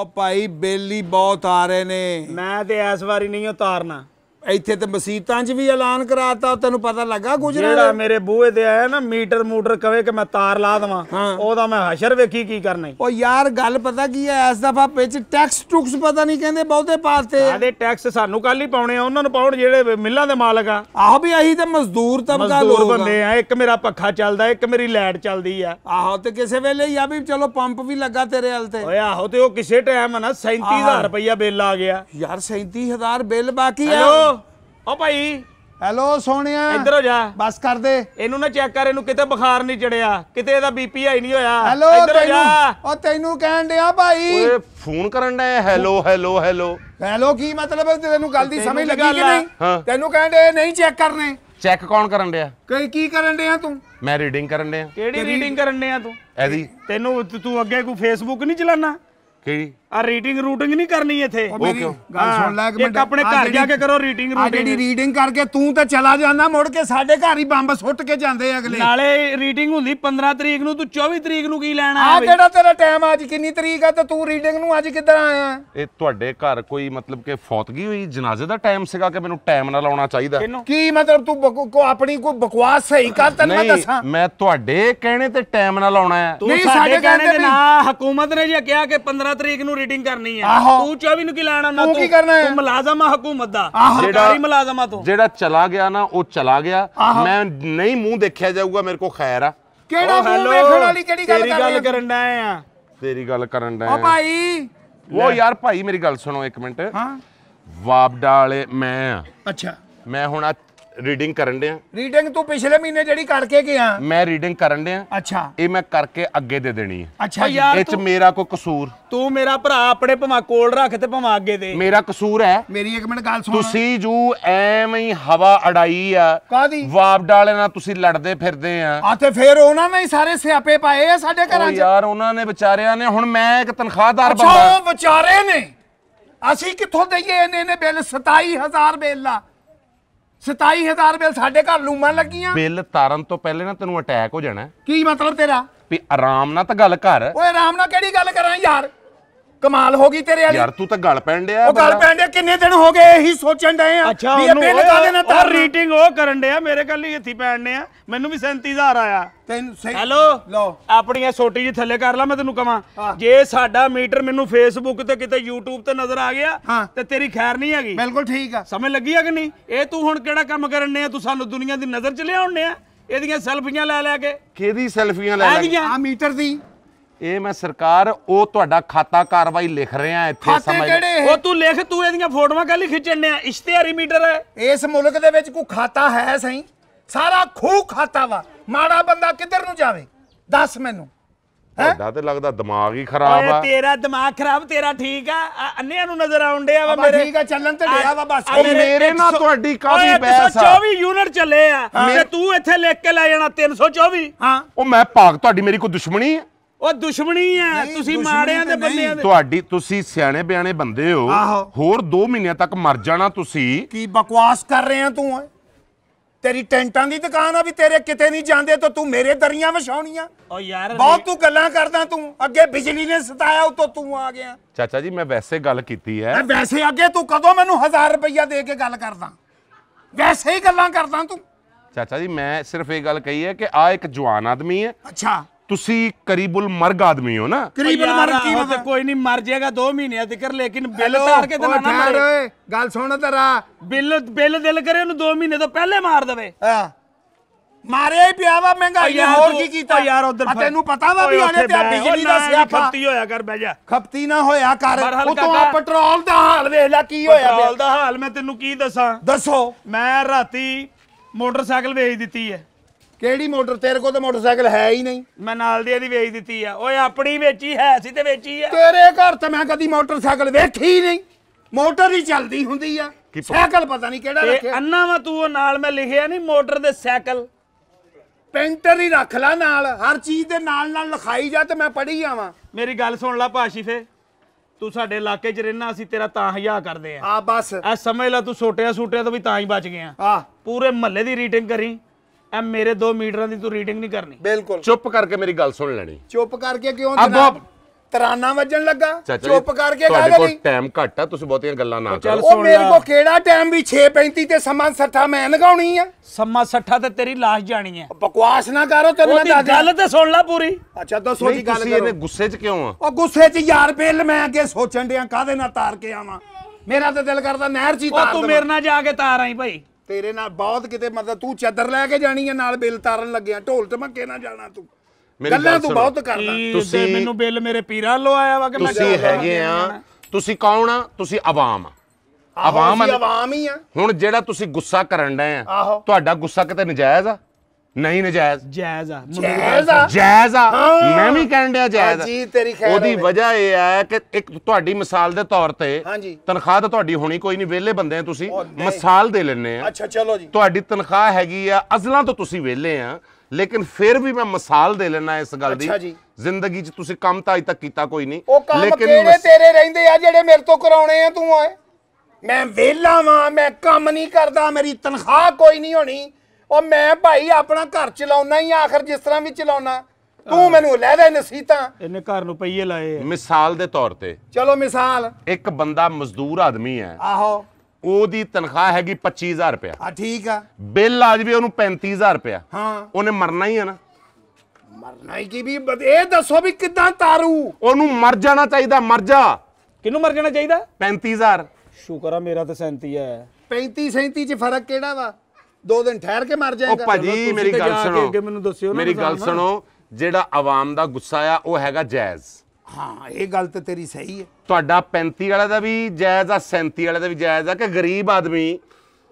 ਉਹ ਭਾਈ ਬੇਲੀ ਬਹੁਤ ਆ ਰਹੇ ਨੇ ਮੈਂ ਤੇ ਇਸ ਵਾਰੀ ਨਹੀਂ ਉਤਾਰਨਾ ਇੱਥੇ ਤੇ ਮਸੀਤਾਂ 'ਚ ਵੀ ਐਲਾਨ ਕਰਾਤਾ ਤੈਨੂੰ ਪਤਾ ਲੱਗਾ ਗੁਜਰਾ ਜਿਹੜਾ ਮੇਰੇ ਬੂਹੇ ਤੇ ਆਇਆ ਨਾ ਮੀਟਰ ਮੂਟਰ ਕਵੇ ਕਿ ਮੈਂ ਤਾਰ ਲਾ ਦਵਾਂ ਉਹਦਾ ਮੈਂ ਹਸ਼ਰ ਵੇਖੀ ਕੀ ਕਰਨਾ ਉਹ ਯਾਰ ਗੱਲ ਪਤਾ ਕੀ ਐ ਇਸ ਦਫਾ ਵਿੱਚ ਟੈਕਸ ਟੁਕਸ ਪਤਾ ਨਹੀਂ ਕਹਿੰਦੇ ਬਹੁਤੇ ਤੇ ਆਦੇ ਟੈਕਸ ਸਾਨੂੰ ਕੱਲ ਹੀ ਪਾਉਣੇ ਆ ਉਹਨਾਂ ਨੂੰ ਪਾਉਣ ਜਿਹੜੇ ਮਿੱਲਾਂ ਦੇ ਮਾਲਕ ਆ ਆਹ ਵੀ ਅਸੀਂ ਤੇ ਮਜ਼ਦੂਰ ਤਬਕਾ ਲੋਕ ਮਜ਼ਦੂਰ ਬੰਦੇ ਆ ਇੱਕ ਮੇਰਾ ਪੱਖਾ ਚੱਲਦਾ ਇੱਕ ਮੇਰੀ ਲਾਈਟ ਚੱਲਦੀ ਆ ਆਹੋ ਤੇ ਕਿਸੇ ਵੇਲੇ ਆ ਵੀ ਚਲੋ ਪੰਪ ਵੀ ਲੱਗਾ ਤੇਰੇ ਹਲ ਤੇ ਓਏ ਆਹੋ ਤੇ ਉਹ ਕਿਸੇ ਟਾਈਮ ਨਾ 37000 ਰੁਪਈਆ ਬਿੱਲ ਆ ਗਿਆ ਯਾਰ 37000 ਬਿੱਲ ਬਾਕੀ ਆ ਓ ਭਾਈ ਹੈਲੋ ਸੋਹਣਿਆ ਇੱਧਰ ਹੋ ਜਾ ਬਸ ਕਰ ਦੇ ਇਹਨੂੰ ਨਾ ਚੈੱਕ ਕਰ ਇਹਨੂੰ ਕਿਤੇ ਬੁਖਾਰ ਨਹੀਂ ਚੜਿਆ ਕਿਤੇ ਇਹਦਾ ਬੀਪੀ ਹਾਈ ਨਹੀਂ ਹੋਇਆ ਹੈਲੋ ਇੱਧਰ ਹੋ ਜਾ ਓ ਤੈਨੂੰ ਕਹਿਣ ਡਿਆ ਭਾਈ ਓਏ ਫੋਨ ਕਰਨ ਡਿਆ ਹੈਲੋ ਹੈਲੋ ਹੈਲੋ ਹੈਲੋ ਕੀ ਮਤਲਬ ਹੈ ਤੈਨੂੰ ਗੱਲ ਦੀ ਸਮਝ ਲੱਗੀ ਕਿ ਨਹੀਂ ਤੈਨੂੰ ਕਹਿਣ ਡਿਆ ਨਹੀਂ ਚੈੱਕ ਕਰਨੇ ਚੈੱਕ ਕੌਣ ਕਰਨ ਡਿਆ ਕਈ ਕੀ ਕਰਨ ਡਿਆ ਤੂੰ ਮੈਂ ਰੀਡਿੰਗ ਕਰਨ ਡਿਆ ਕਿਹੜੀ ਰੀਡਿੰਗ ਕਰਨ ਡਿਆ ਤੂੰ ਐਦੀ ਤੈਨੂੰ ਤੂੰ ਅੱਗੇ ਕੋਈ ਫੇਸਬੁੱਕ ਨਹੀਂ ਚਲਾਣਾ ਕਿਹੜੀ ਆ ਰੀਡਿੰਗ ਰੂਟਿੰਗ ਨਹੀਂ ਕਰਨੀ ਇੱਥੇ ਉਹ ਮੇਰੀ ਗੱਲ ਸੁਣ ਲੈ ਇੱਕ ਮਿੰਟ ਇੱਕ ਆਪਣੇ ਘਰ ਜਾ ਕੇ ਕਰੋ ਰੀਡਿੰਗ ਰੂਟਿੰਗ ਜਿਹੜੀ ਰੀਡਿੰਗ ਕਰਕੇ ਤੂੰ ਤਾਂ ਚਲਾ ਜਾਂਦਾ ਮੁੜ ਕੇ ਸਾਡੇ ਘਰ ਹੀ ਬੰਬ ਸੁੱਟ ਕੇ ਜਾਂਦੇ ਅਗਲੇ ਨਾਲੇ ਰੀਡਿੰਗ ਹੁੰਦੀ 15 ਤਰੀਕ ਨੂੰ ਤੂੰ 24 ਤਰੀਕ ਨੂੰ ਕੀ ਲੈਣਾ ਆ ਆ ਜਿਹੜਾ ਤੇਰਾ ਟਾਈਮ ਅੱਜ ਕਿੰਨੀ ਤਰੀਕ ਆ ਤੇ ਤੂੰ ਰੀਡਿੰਗ ਨੂੰ ਅੱਜ ਕਿੱਧਰ ਆਇਆ ਇਹ ਤੁਹਾਡੇ ਘਰ ਕੋਈ ਮਤਲਬ ਕਿ ਫੌਤਗੀ ਹੋਈ ਜਨਾਜ਼ੇ ਦਾ ਟਾਈਮ ਸੀਗਾ ਕਿ ਮੈਨੂੰ ਟਾਈਮ ਨਾਲ ਆਉਣਾ ਚਾਹੀਦਾ ਕੀ ਮਤਲਬ ਤੂੰ ਕੋ ਆਪਣੀ ਕੋਈ ਬਕਵਾਸ ਸਹੀ ਕਰ ਤਨ ਮੈਂ ਦੱਸਾਂ ਮੈਂ ਤੁਹਾਡੇ ਕਹਿਣੇ ਤੇ ਟਾਈਮ ਨਾਲ ਆਉਣਾ ਹੈ ਨਹੀਂ ਸਾਡੇ ਕਹਿਣੇ ਤੇ ਨਾ ਹਕੂਮਤ ਨੇ ਜੇ ਕਿਹਾ ਕਿ 15 ਤਰੀਕ ਨੂੰ ਮੀਟਿੰਗ ਕਰਨੀ ਹੈ ਤੂੰ 24 ਨੂੰ ਕੀ ਲੈਣਾ ਨਾ ਤੂੰ ਕੀ ਕਰਨਾ ਹੈ ਤੂੰ ਮੁਲਾਜ਼ਮ ਆ ਹਕੂਮਤ ਦਾ ਸਰਕਾਰੀ ਮੁਲਾਜ਼ਮ ਆ ਤੂੰ ਜਿਹੜਾ ਚਲਾ ਗਿਆ ਨਾ ਉਹ ਚਲਾ ਗਿਆ ਮੈਂ ਨਹੀਂ ਮੂੰਹ ਦੇਖਿਆ ਜਾਊਗਾ ਮੇਰੇ ਕੋ ਖੈਰ ਆ ਕਿਹੜਾ ਮੂੰਹ ਵੇਖਣ ਵਾਲੀ ਕਿਹੜੀ ਗੱਲ ਕਰ ਤੇਰੀ ਗੱਲ ਕਰਨ ਦਾ ਆ ਤੇਰੀ ਗੱਲ ਕਰਨ ਦਾ ਆ ਭਾਈ ਉਹ ਯਾਰ ਭਾਈ ਮੇਰੀ ਗੱਲ ਸੁਣੋ ਇੱਕ ਮਿੰਟ ਹਾਂ ਵਾਬਡਾ ਵਾਲੇ ਮੈਂ ਆ ਅੱਛਾ ਮੈਂ ਹੁਣ ਆ ਰੀਡਿੰਗ ਕਰਨ ਡਿਆ ਰੀਡਿੰਗ ਤੂੰ ਪਿਛਲੇ ਮਹੀਨੇ ਜਿਹੜੀ ਕਰਕੇ ਗਿਆ ਮੈਂ ਰੀਡਿੰਗ ਕਰਨ ਡਿਆ ਅੱਛਾ ਇਹ ਮੈਂ ਕਰਕੇ ਅੱਗੇ ਦੇ ਦੇਣੀ ਹੈ ਅੱਛਾ ਯਾਰ ਇਹ ਚ ਮੇਰਾ ਕੋਈ ਕਸੂਰ ਤੂੰ ਮੇਰਾ ਭਰਾ ਆਪਣੇ ਭਵਾਂ ਕੋਲ ਰੱਖ ਤੇ ਭਵਾਂ ਅੱਗੇ ਦੇ ਮੇਰਾ ਕਸੂਰ ਹੈ ਮੇਰੀ ਇੱਕ ਮਿੰਟ ਗੱਲ ਸੁਣ ਤੁਸੀਂ ਜੂ ਐਵੇਂ ਹੀ ਹਵਾ ਅੜਾਈ ਆ ਕਾਦੀ ਵਾਪਡਾਲੇ ਨਾਲ ਤੁਸੀਂ ਲੜਦੇ ਫਿਰਦੇ ਆ ਆ ਤੇ ਫੇਰ ਉਹਨਾਂ ਨੇ ਹੀ ਸਾਰੇ ਸਿਆਪੇ ਪਾਏ ਆ ਸਾਡੇ ਘਰਾਂ 'ਚ ਯਾਰ ਉਹਨਾਂ ਨੇ ਵਿਚਾਰਿਆਂ ਨੇ ਹੁਣ ਮੈਂ ਇੱਕ ਤਨਖਾਹਦਾਰ ਬੰਦਾ ਅੱਛਾ ਉਹ ਵਿਚਾਰੇ ਨੇ ਅਸੀਂ ਕਿੱਥੋਂ ਦਈਏ ਇਹਨੇ ਨੇ ਬਿੱਲ 27000 ਬਿੱਲ 27000 ਬਿੱਲ ਸਾਡੇ ਘਰ ਲੂਮਾਂ ਲੱਗੀਆਂ ਬਿੱਲ ਤਾਰਨ ਤੋਂ ਪਹਿਲੇ ਨਾ ਤੈਨੂੰ ਅਟੈਕ ਹੋ ਜਾਣਾ ਕੀ ਮਤਲਬ ਤੇਰਾ ਵੀ ਆਰਾਮ ਨਾਲ ਤਾਂ ਗੱਲ ਕਰ ਓਏ ਆਰਾਮ ਨਾਲ ਕਿਹੜੀ ਗੱਲ ਕਰਾਂ ਯਾਰ ਕਮਾਲ ਹੋ ਗਈ ਤੇਰੇ ਵਾਲੀ ਯਾਰ ਤੂੰ ਤਾਂ ਗੱਲ ਪੈਣ ਡਿਆ ਉਹ ਗੱਲ ਪੈਣ ਡਿਆ ਕਿੰਨੇ ਦਿਨ ਹੋ ਗਏ ਇਹੀ ਸੋਚਣ ਡਏ ਆ ਵੀ ਇਹ ਬਿੱਲ ਕਾ ਦੇਣਾ ਤਾਂ ਰੀਟਿੰਗ ਉਹ ਕਰਨ ਡਿਆ ਮੇਰੇ ਕੱਲ ਹੀ ਇੱਥੇ ਪੈਣ ਨੇ ਆ ਮੈਨੂੰ ਵੀ 37000 ਆਇਆ ਤੈਨੂੰ ਸਹੀ ਹੈਲੋ ਲਓ ਆਪਣੀ ਇਹ ਛੋਟੀ ਜੀ ਥੱਲੇ ਕਰ ਲਾ ਮੈਂ ਤੈਨੂੰ ਕਵਾਂ ਜੇ ਸਾਡਾ ਮੀਟਰ ਮੈਨੂੰ ਫੇਸਬੁੱਕ ਤੇ ਕਿਤੇ YouTube ਤੇ ਨਜ਼ਰ ਆ ਗਿਆ ਤੇ ਤੇਰੀ ਖੈਰ ਨਹੀਂ ਹੈਗੀ ਬਿਲਕੁਲ ਠੀਕ ਆ ਸਮਝ ਲੱਗੀ ਆ ਕਿ ਨਹੀਂ ਇਹ ਤੂੰ ਹੁਣ ਕਿਹੜਾ ਕੰਮ ਕਰਨ ਨੇ ਆ ਤੂੰ ਸਾਨੂੰ ਦੁਨੀਆ ਦੀ ਨਜ਼ਰ ਚ ਲਿਆਉਣ ਨੇ ਆ ਇਹਦੀਆਂ ਸੈਲਫੀਆਂ ਲੈ ਲੈ ਕੇ ਕਿਹਦੀ ਸੈਲਫੀਆਂ ਲੈ ਲੈ ਆ ਮੀਟਰ ਦੀ ਇਹ ਮੈਂ ਸਰਕਾਰ ਉਹ ਤੁਹਾਡਾ ਖਾਤਾ ਕਾਰਵਾਈ ਲਿਖ ਰਿਹਾ ਇੱਥੇ ਸਮਝ ਉਹ ਤੂੰ ਲਿਖ ਤੂੰ ਇਹਦੀਆਂ ਫੋਟੋਆਂ ਕੱਲ ਖਿੱਚਣੇ ਆ ਇਸ਼ਤਿਹਾਰੀ ਮੀਟਰ ਹੈ ਇਸ ਮੁਲਕ ਦੇ ਵਿੱਚ ਕੋਈ ਖਾਤਾ ਹੈ ਸਹੀ ਸਾਰਾ ਖੂ ਖਾਤਾ ਵਾ ਮਾੜਾ ਬੰਦਾ ਕਿੱਧਰ ਨੂੰ ਜਾਵੇ ਦੱਸ ਮੈਨੂੰ ਹੈ ਤੇ ਲੱਗਦਾ ਦਿਮਾਗ ਹੀ ਖਰਾਬ ਆ ਤੇਰਾ ਦਿਮਾਗ ਖਰਾਬ ਤੇਰਾ ਠੀਕ ਆ ਅੰਨਿਆਂ ਨੂੰ ਨਜ਼ਰ ਆਉਣ ਡਿਆ ਵਾ ਮੇਰੇ ਠੀਕ ਆ ਚੱਲਣ ਤੇ ਡਿਆ ਵਾ ਬਸ ਮੇਰੇ ਨਾਲ ਤੁਹਾਡੀ ਕਾਫੀ ਬਹਿਸ ਆ 24 ਯੂਨਿਟ ਚੱਲੇ ਆ ਤੇ ਤੂੰ ਇੱਥੇ ਲਿਖ ਕੇ ਲੈ ਜਾਣਾ 324 ਹਾਂ ਉਹ ਮੈਂ ਭਾਗ ਤੁਹਾਡੀ ਮੇਰੀ ਕੋਈ ਦੁਸ਼ਮਣੀ ਹੈ ਉਹ ਦੁਸ਼ਮਣੀ ਹੈ ਤੁਸੀਂ ਮਾੜਿਆਂ ਦੇ ਬੰਦਿਆਂ ਦੇ ਤੁਹਾਡੀ ਤੁਸੀਂ ਸਿਆਣੇ ਬਿਆਣੇ ਬੰਦੇ ਹੋ ਹੋਰ 2 ਮਹੀਨਿਆਂ ਤੱਕ ਮਰ ਜਾਣਾ ਤੁਸੀਂ ਕੀ ਬਕਵਾਸ ਕਰ ਰਹੇ ਆ ਤੂੰ ਤੇਰੀ ਟੈਂਟਾਂ ਦੀ ਦੁਕਾਨ ਆ ਵੀ ਤੇਰੇ ਕਿਤੇ ਨਹੀਂ ਜਾਂਦੇ ਤਾਂ ਤੂੰ ਮੇਰੇ ਦਰੀਆਂ ਵਿਛਾਉਣੀਆਂ ਓ ਯਾਰ ਬਹੁਤ ਤੂੰ ਗੱਲਾਂ ਕਰਦਾ ਤੂੰ ਅੱਗੇ ਬਿਜਲੀ ਨੇ ਸਤਾਇਆ ਉਤੋਂ ਤੂੰ ਆ ਗਿਆ ਚਾਚਾ ਜੀ ਮੈਂ ਵੈਸੇ ਗੱਲ ਕੀਤੀ ਹੈ ਵੈਸੇ ਅੱਗੇ ਤੂੰ ਕਦੋਂ ਮੈਨੂੰ 1000 ਰੁਪਈਆ ਦੇ ਕੇ ਗੱਲ ਕਰਦਾ ਵੈਸੇ ਹੀ ਗੱਲਾਂ ਕਰਦਾ ਤੂੰ ਚਾਚਾ ਜੀ ਮੈਂ ਸਿਰਫ ਇਹ ਗੱਲ ਕਹੀ ਹੈ ਕਿ ਆ ਇੱਕ ਜਵਾਨ ਆਦਮੀ ਹੈ ਅੱਛਾ ਤੁਸੀਂ ਕਰੀਬੁਲ ਮਰਗ ਆਦਮੀ ਹੋ ਨਾ ਕਰੀਬੁਲ ਮਰਗ ਕੀ ਮਤਲਬ ਕੋਈ ਨਹੀਂ ਮਰ ਜਾਏਗਾ 2 ਮਹੀਨੇ ਤੱਕ ਲੇਕਿਨ ਬਿੱਲ ਤਾਰ ਕੇ ਤੇ ਨਾ ਮਾਰ ਓਏ ਗੱਲ ਸੁਣ ਤਰਾ ਬਿੱਲ ਬਿੱਲ ਦਿਲ ਕਰੇ ਉਹਨੂੰ 2 ਮਹੀਨੇ ਤੋਂ ਪਹਿਲੇ ਮਾਰ ਦੇਵੇ ਹਾਂ ਮਾਰਿਆ ਹੀ ਪਿਆ ਵਾ ਮਹਿੰਗਾਈ ਨੇ ਹੋਰ ਕੀ ਕੀਤਾ ਯਾਰ ਉਧਰ ਤੈਨੂੰ ਪਤਾ ਵਾ ਵੀ ਆਨੇ ਤੇ ਬਿਜਲੀ ਦਾ ਸਿਆਪਾ ਖਪਤੀ ਹੋਇਆ ਕਰ ਬਹਿ ਜਾ ਖਪਤੀ ਨਾ ਹੋਇਆ ਕਰ ਉਹ ਆ ਪੈਟਰੋਲ ਦਾ ਹਾਲ ਵੇਖ ਲੈ ਕੀ ਹੋਇਆ ਪੈਟਰੋਲ ਦਾ ਹਾਲ ਮੈਂ ਤੈਨੂੰ ਕੀ ਦੱਸਾਂ ਦੱਸੋ ਮੈਂ ਰਾਤੀ ਮੋਟਰਸਾਈਕਲ ਵੇਚ ਦਿੱਤੀ ਹੈ ਕਿਹੜੀ ਮੋਟਰ ਤੇਰੇ ਕੋਲ ਤਾਂ ਮੋਟਰਸਾਈਕਲ ਹੈ ਹੀ ਨਹੀਂ ਮੈਂ ਨਾਲ ਦੀ ਇਹਦੀ ਵੇਚ ਦਿੱਤੀ ਆ ਓਏ ਆਪਣੀ ਵੇਚੀ ਹੈ ਸੀ ਤੇ ਵੇਚੀ ਆ ਤੇਰੇ ਘਰ ਤਾਂ ਮੈਂ ਕਦੀ ਮੋਟਰਸਾਈਕਲ ਵੇਖੀ ਹੀ ਨਹੀਂ ਮੋਟਰ ਹੀ ਚੱਲਦੀ ਹੁੰਦੀ ਆ ਸਾਈਕਲ ਪਤਾ ਨਹੀਂ ਕਿਹੜਾ ਰੱਖਿਆ ਅੰਨਾ ਵਾ ਤੂੰ ਉਹ ਨਾਲ ਮੈਂ ਲਿਖਿਆ ਨਹੀਂ ਮੋਟਰ ਦੇ ਸਾਈਕਲ ਪੈਂਟਰ ਹੀ ਰੱਖ ਲੈ ਨਾਲ ਹਰ ਚੀਜ਼ ਦੇ ਨਾਲ ਨਾਲ ਲਿਖਾਈ ਜਾ ਤੇ ਮੈਂ ਪੜ੍ਹੀ ਆਵਾਂ ਮੇਰੀ ਗੱਲ ਸੁਣ ਲੈ ਪਾਸ਼ੀ ਫੇ ਤੂੰ ਸਾਡੇ ਇਲਾਕੇ 'ਚ ਰਹਿਣਾ ਅਸੀਂ ਤੇਰਾ ਤਾਂ ਹਯਾ ਕਰਦੇ ਆ ਆ ਬਸ ਐ ਸਮਝ ਲੈ ਤੂੰ ਛੋਟਿਆ ਸੂਟਿਆ ਤੋਂ ਵੀ ਤਾਂ ਹੀ ਬਚ ਗਿਆ ਆ ਪੂਰੇ ਮਹੱਲੇ ਦੀ ਰੀਟਿੰਗ ਕਰੀ ਐ ਮੇਰੇ 2 ਮੀਟਰਾਂ ਦੀ ਤੂੰ ਰੀਡਿੰਗ ਨਹੀਂ ਕਰਨੀ ਬਿਲਕੁਲ ਚੁੱਪ ਕਰਕੇ ਮੇਰੀ ਗੱਲ ਸੁਣ ਲੈਣੀ ਚੁੱਪ ਕਰਕੇ ਕਿਉਂ ਜਨਾਬ ਤਰਾਨਾ ਵੱਜਣ ਲੱਗਾ ਚੁੱਪ ਕਰਕੇ ਕਹਿ ਲਈ ਤੁਹਾਡੇ ਟਾਈਮ ਘੱਟ ਆ ਤੁਸੀਂ ਬਹੁਤੀਆਂ ਗੱਲਾਂ ਨਾ ਕਰੋ ਉਹ ਮੇਰੇ ਕੋ ਕਿਹੜਾ ਟਾਈਮ ਵੀ 6:35 ਤੇ ਸਮਾਂ ਸੱਠਾ ਮੈਂ ਲਗਾਉਣੀ ਆ ਸਮਾਂ ਸੱਠਾ ਤੇ ਤੇਰੀ ਲਾਸ਼ ਜਾਣੀ ਆ ਬਕਵਾਸ ਨਾ ਕਰੋ ਤੈਨੂੰ ਮੈਂ ਦੱਸ ਗੱਲ ਤੇ ਸੁਣ ਲੈ ਪੂਰੀ ਅੱਛਾ ਦੱਸੋ ਜੀ ਗੱਲ ਕਰੋ ਇਹਨੇ ਗੁੱਸੇ 'ਚ ਕਿਉਂ ਆ ਉਹ ਗੁੱਸੇ 'ਚ ਯਾਰ ਬੇਲ ਮੈਂ ਅੱਗੇ ਸੋਚਣ ਡਿਆ ਕਾਦੇ ਨਾਲ ਤਾਰ ਕੇ ਆਵਾਂ ਮੇਰਾ ਤਾਂ ਦਿਲ ਕਰਦਾ ਨਹਿਰ ਚੀਤਾ ਤਾਰ ਤੂੰ ਮੇਰੇ ਨਾਲ ਜਾ ਕੇ ਤਾਰ ਆਈ ਭਾਈ ਤੇਰੇ ਨਾਲ ਬਹੁਤ ਕਿਤੇ ਮਤਲਬ ਤੂੰ ਚਾਦਰ ਲੈ ਕੇ ਜਾਣੀ ਹੈ ਨਾਲ ਬਿੱਲ ਤਾਰਨ ਲੱਗਿਆ ਢੋਲ ਧਮਕੇ ਨਾ ਜਾਣਾ ਤੂੰ ਗੱਲਾਂ ਤੂੰ ਬਹੁਤ ਕਰਦਾ ਤੁਸੀਂ ਮੈਨੂੰ ਬਿੱਲ ਮੇਰੇ ਪੀਰਾਂ ਲੋ ਆਇਆ ਵਾ ਕਿ ਮੈਂ ਤੁਸੀਂ ਹੈਗੇ ਆ ਤੁਸੀਂ ਕੌਣ ਆ ਤੁਸੀਂ ਆਵਾਮ ਆ ਆਵਾਮ ਹੀ ਆ ਹੁਣ ਜਿਹੜਾ ਤੁਸੀਂ ਗੁੱਸਾ ਕਰਨ ਡਏ ਆ ਤੁਹਾਡਾ ਗੁੱਸਾ ਕਿਤੇ ਨਜਾਇਜ਼ ਆ ਨਹੀਂ ਨਜਾਇਜ਼ ਜਾਇਜ਼ ਆ ਜਾਇਜ਼ ਆ ਜਾਇਜ਼ ਆ ਮੈਂ ਵੀ ਕਹਿਣ ਡਿਆ ਜਾਇਜ਼ ਆ ਜੀ ਤੇਰੀ ਖੈਰ ਉਹਦੀ ਵਜ੍ਹਾ ਇਹ ਆ ਕਿ ਇੱਕ ਤੁਹਾਡੀ ਮਿਸਾਲ ਦੇ ਤੌਰ ਤੇ ਤਨਖਾਹ ਤਾਂ ਤੁਹਾਡੀ ਹੋਣੀ ਕੋਈ ਨਹੀਂ ਵਿਹਲੇ ਬੰਦੇ ਆ ਤੁਸੀਂ ਮਿਸਾਲ ਦੇ ਲੈਣੇ ਆ ਅੱਛਾ ਚਲੋ ਜੀ ਤੁਹਾਡੀ ਤਨਖਾਹ ਹੈਗੀ ਆ ਅਸਲਾਂ ਤੋਂ ਤੁਸੀਂ ਵਿਹਲੇ ਆ ਲੇਕਿਨ ਫਿਰ ਵੀ ਮੈਂ ਮਿਸਾਲ ਦੇ ਲੈਣਾ ਇਸ ਗੱਲ ਦੀ ਜ਼ਿੰਦਗੀ 'ਚ ਤੁਸੀਂ ਕੰਮ ਤਾਂ ਅਜ ਤੱਕ ਕੀਤਾ ਕੋਈ ਨਹੀਂ ਲੇਕਿਨ ਕਿਹੜੇ ਤੇਰੇ ਰਹਿੰਦੇ ਆ ਜਿਹੜੇ ਮੇਰੇ ਤੋਂ ਕਰਾਉਣੇ ਆ ਤੂੰ ਆ ਮੈਂ ਵਿਹਲਾ ਵਾਂ ਮੈਂ ਕੰਮ ਨਹੀਂ ਕਰਦਾ ਮੇਰੀ ਤਨਖਾਹ ਕੋਈ ਨਹੀਂ ਹੋਣੀ ਉਹ ਮੈਂ ਭਾਈ ਆਪਣਾ ਘਰ ਚਲਾਉਣਾ ਹੀ ਆਖਰ ਜਿਸ ਤਰ੍ਹਾਂ ਵੀ ਚਲਾਉਣਾ ਤੂੰ ਮੈਨੂੰ ਲੈ ਦੇ ਨਸੀਤਾਂ ਇਹਨੇ ਘਰ ਨੂੰ ਪਈਏ ਲਾਏ ਮਿਸਾਲ ਦੇ ਤੌਰ ਤੇ ਚਲੋ ਮਿਸਾਲ ਇੱਕ ਬੰਦਾ ਮਜ਼ਦੂਰ ਆਦਮੀ ਹੈ ਆਹੋ ਉਹਦੀ ਤਨਖਾਹ ਹੈਗੀ 25000 ਰੁਪਇਆ ਆ ਠੀਕ ਆ ਬਿੱਲ ਆ ਜਵੇ ਉਹਨੂੰ 35000 ਰੁਪਇਆ ਹਾਂ ਉਹਨੇ ਮਰਨਾ ਹੀ ਆ ਨਾ ਮਰਨਾ ਹੀ ਕੀ ਵੀ ਇਹ ਦੱਸੋ ਵੀ ਕਿੱਦਾਂ ਤਾਰੂ ਉਹਨੂੰ ਮਰ ਜਾਣਾ ਚਾਹੀਦਾ ਮਰ ਜਾ ਕਿਹਨੂੰ ਮਰ ਜਾਣਾ ਚਾਹੀਦਾ 35000 ਸ਼ੁਕਰ ਆ ਮੇਰਾ ਤਾਂ 37 ਹੈ 35 37 ਚ ਫਰਕ ਕਿਹੜਾ ਵਾ ਦੋ ਦਿਨ ਠਹਿਰ ਕੇ ਮਰ ਜਾਏਗਾ ਉਹ ਭਾਜੀ ਮੇਰੀ ਗੱਲ ਸੁਣੋ ਮੈਨੂੰ ਦੱਸਿਓ ਮੇਰੀ ਗੱਲ ਸੁਣੋ ਜਿਹੜਾ ਆਵਾਮ ਦਾ ਗੁੱਸਾ ਆ ਉਹ ਹੈਗਾ ਜਾਇਜ਼ ਹਾਂ ਇਹ ਗੱਲ ਤੇ ਤੇਰੀ ਸਹੀ ਹੈ ਤੁਹਾਡਾ 35 ਵਾਲਾ ਦਾ ਵੀ ਜਾਇਜ਼ ਆ 37 ਵਾਲੇ ਦਾ ਵੀ ਜਾਇਜ਼ ਆ ਕਿ ਗਰੀਬ ਆਦਮੀ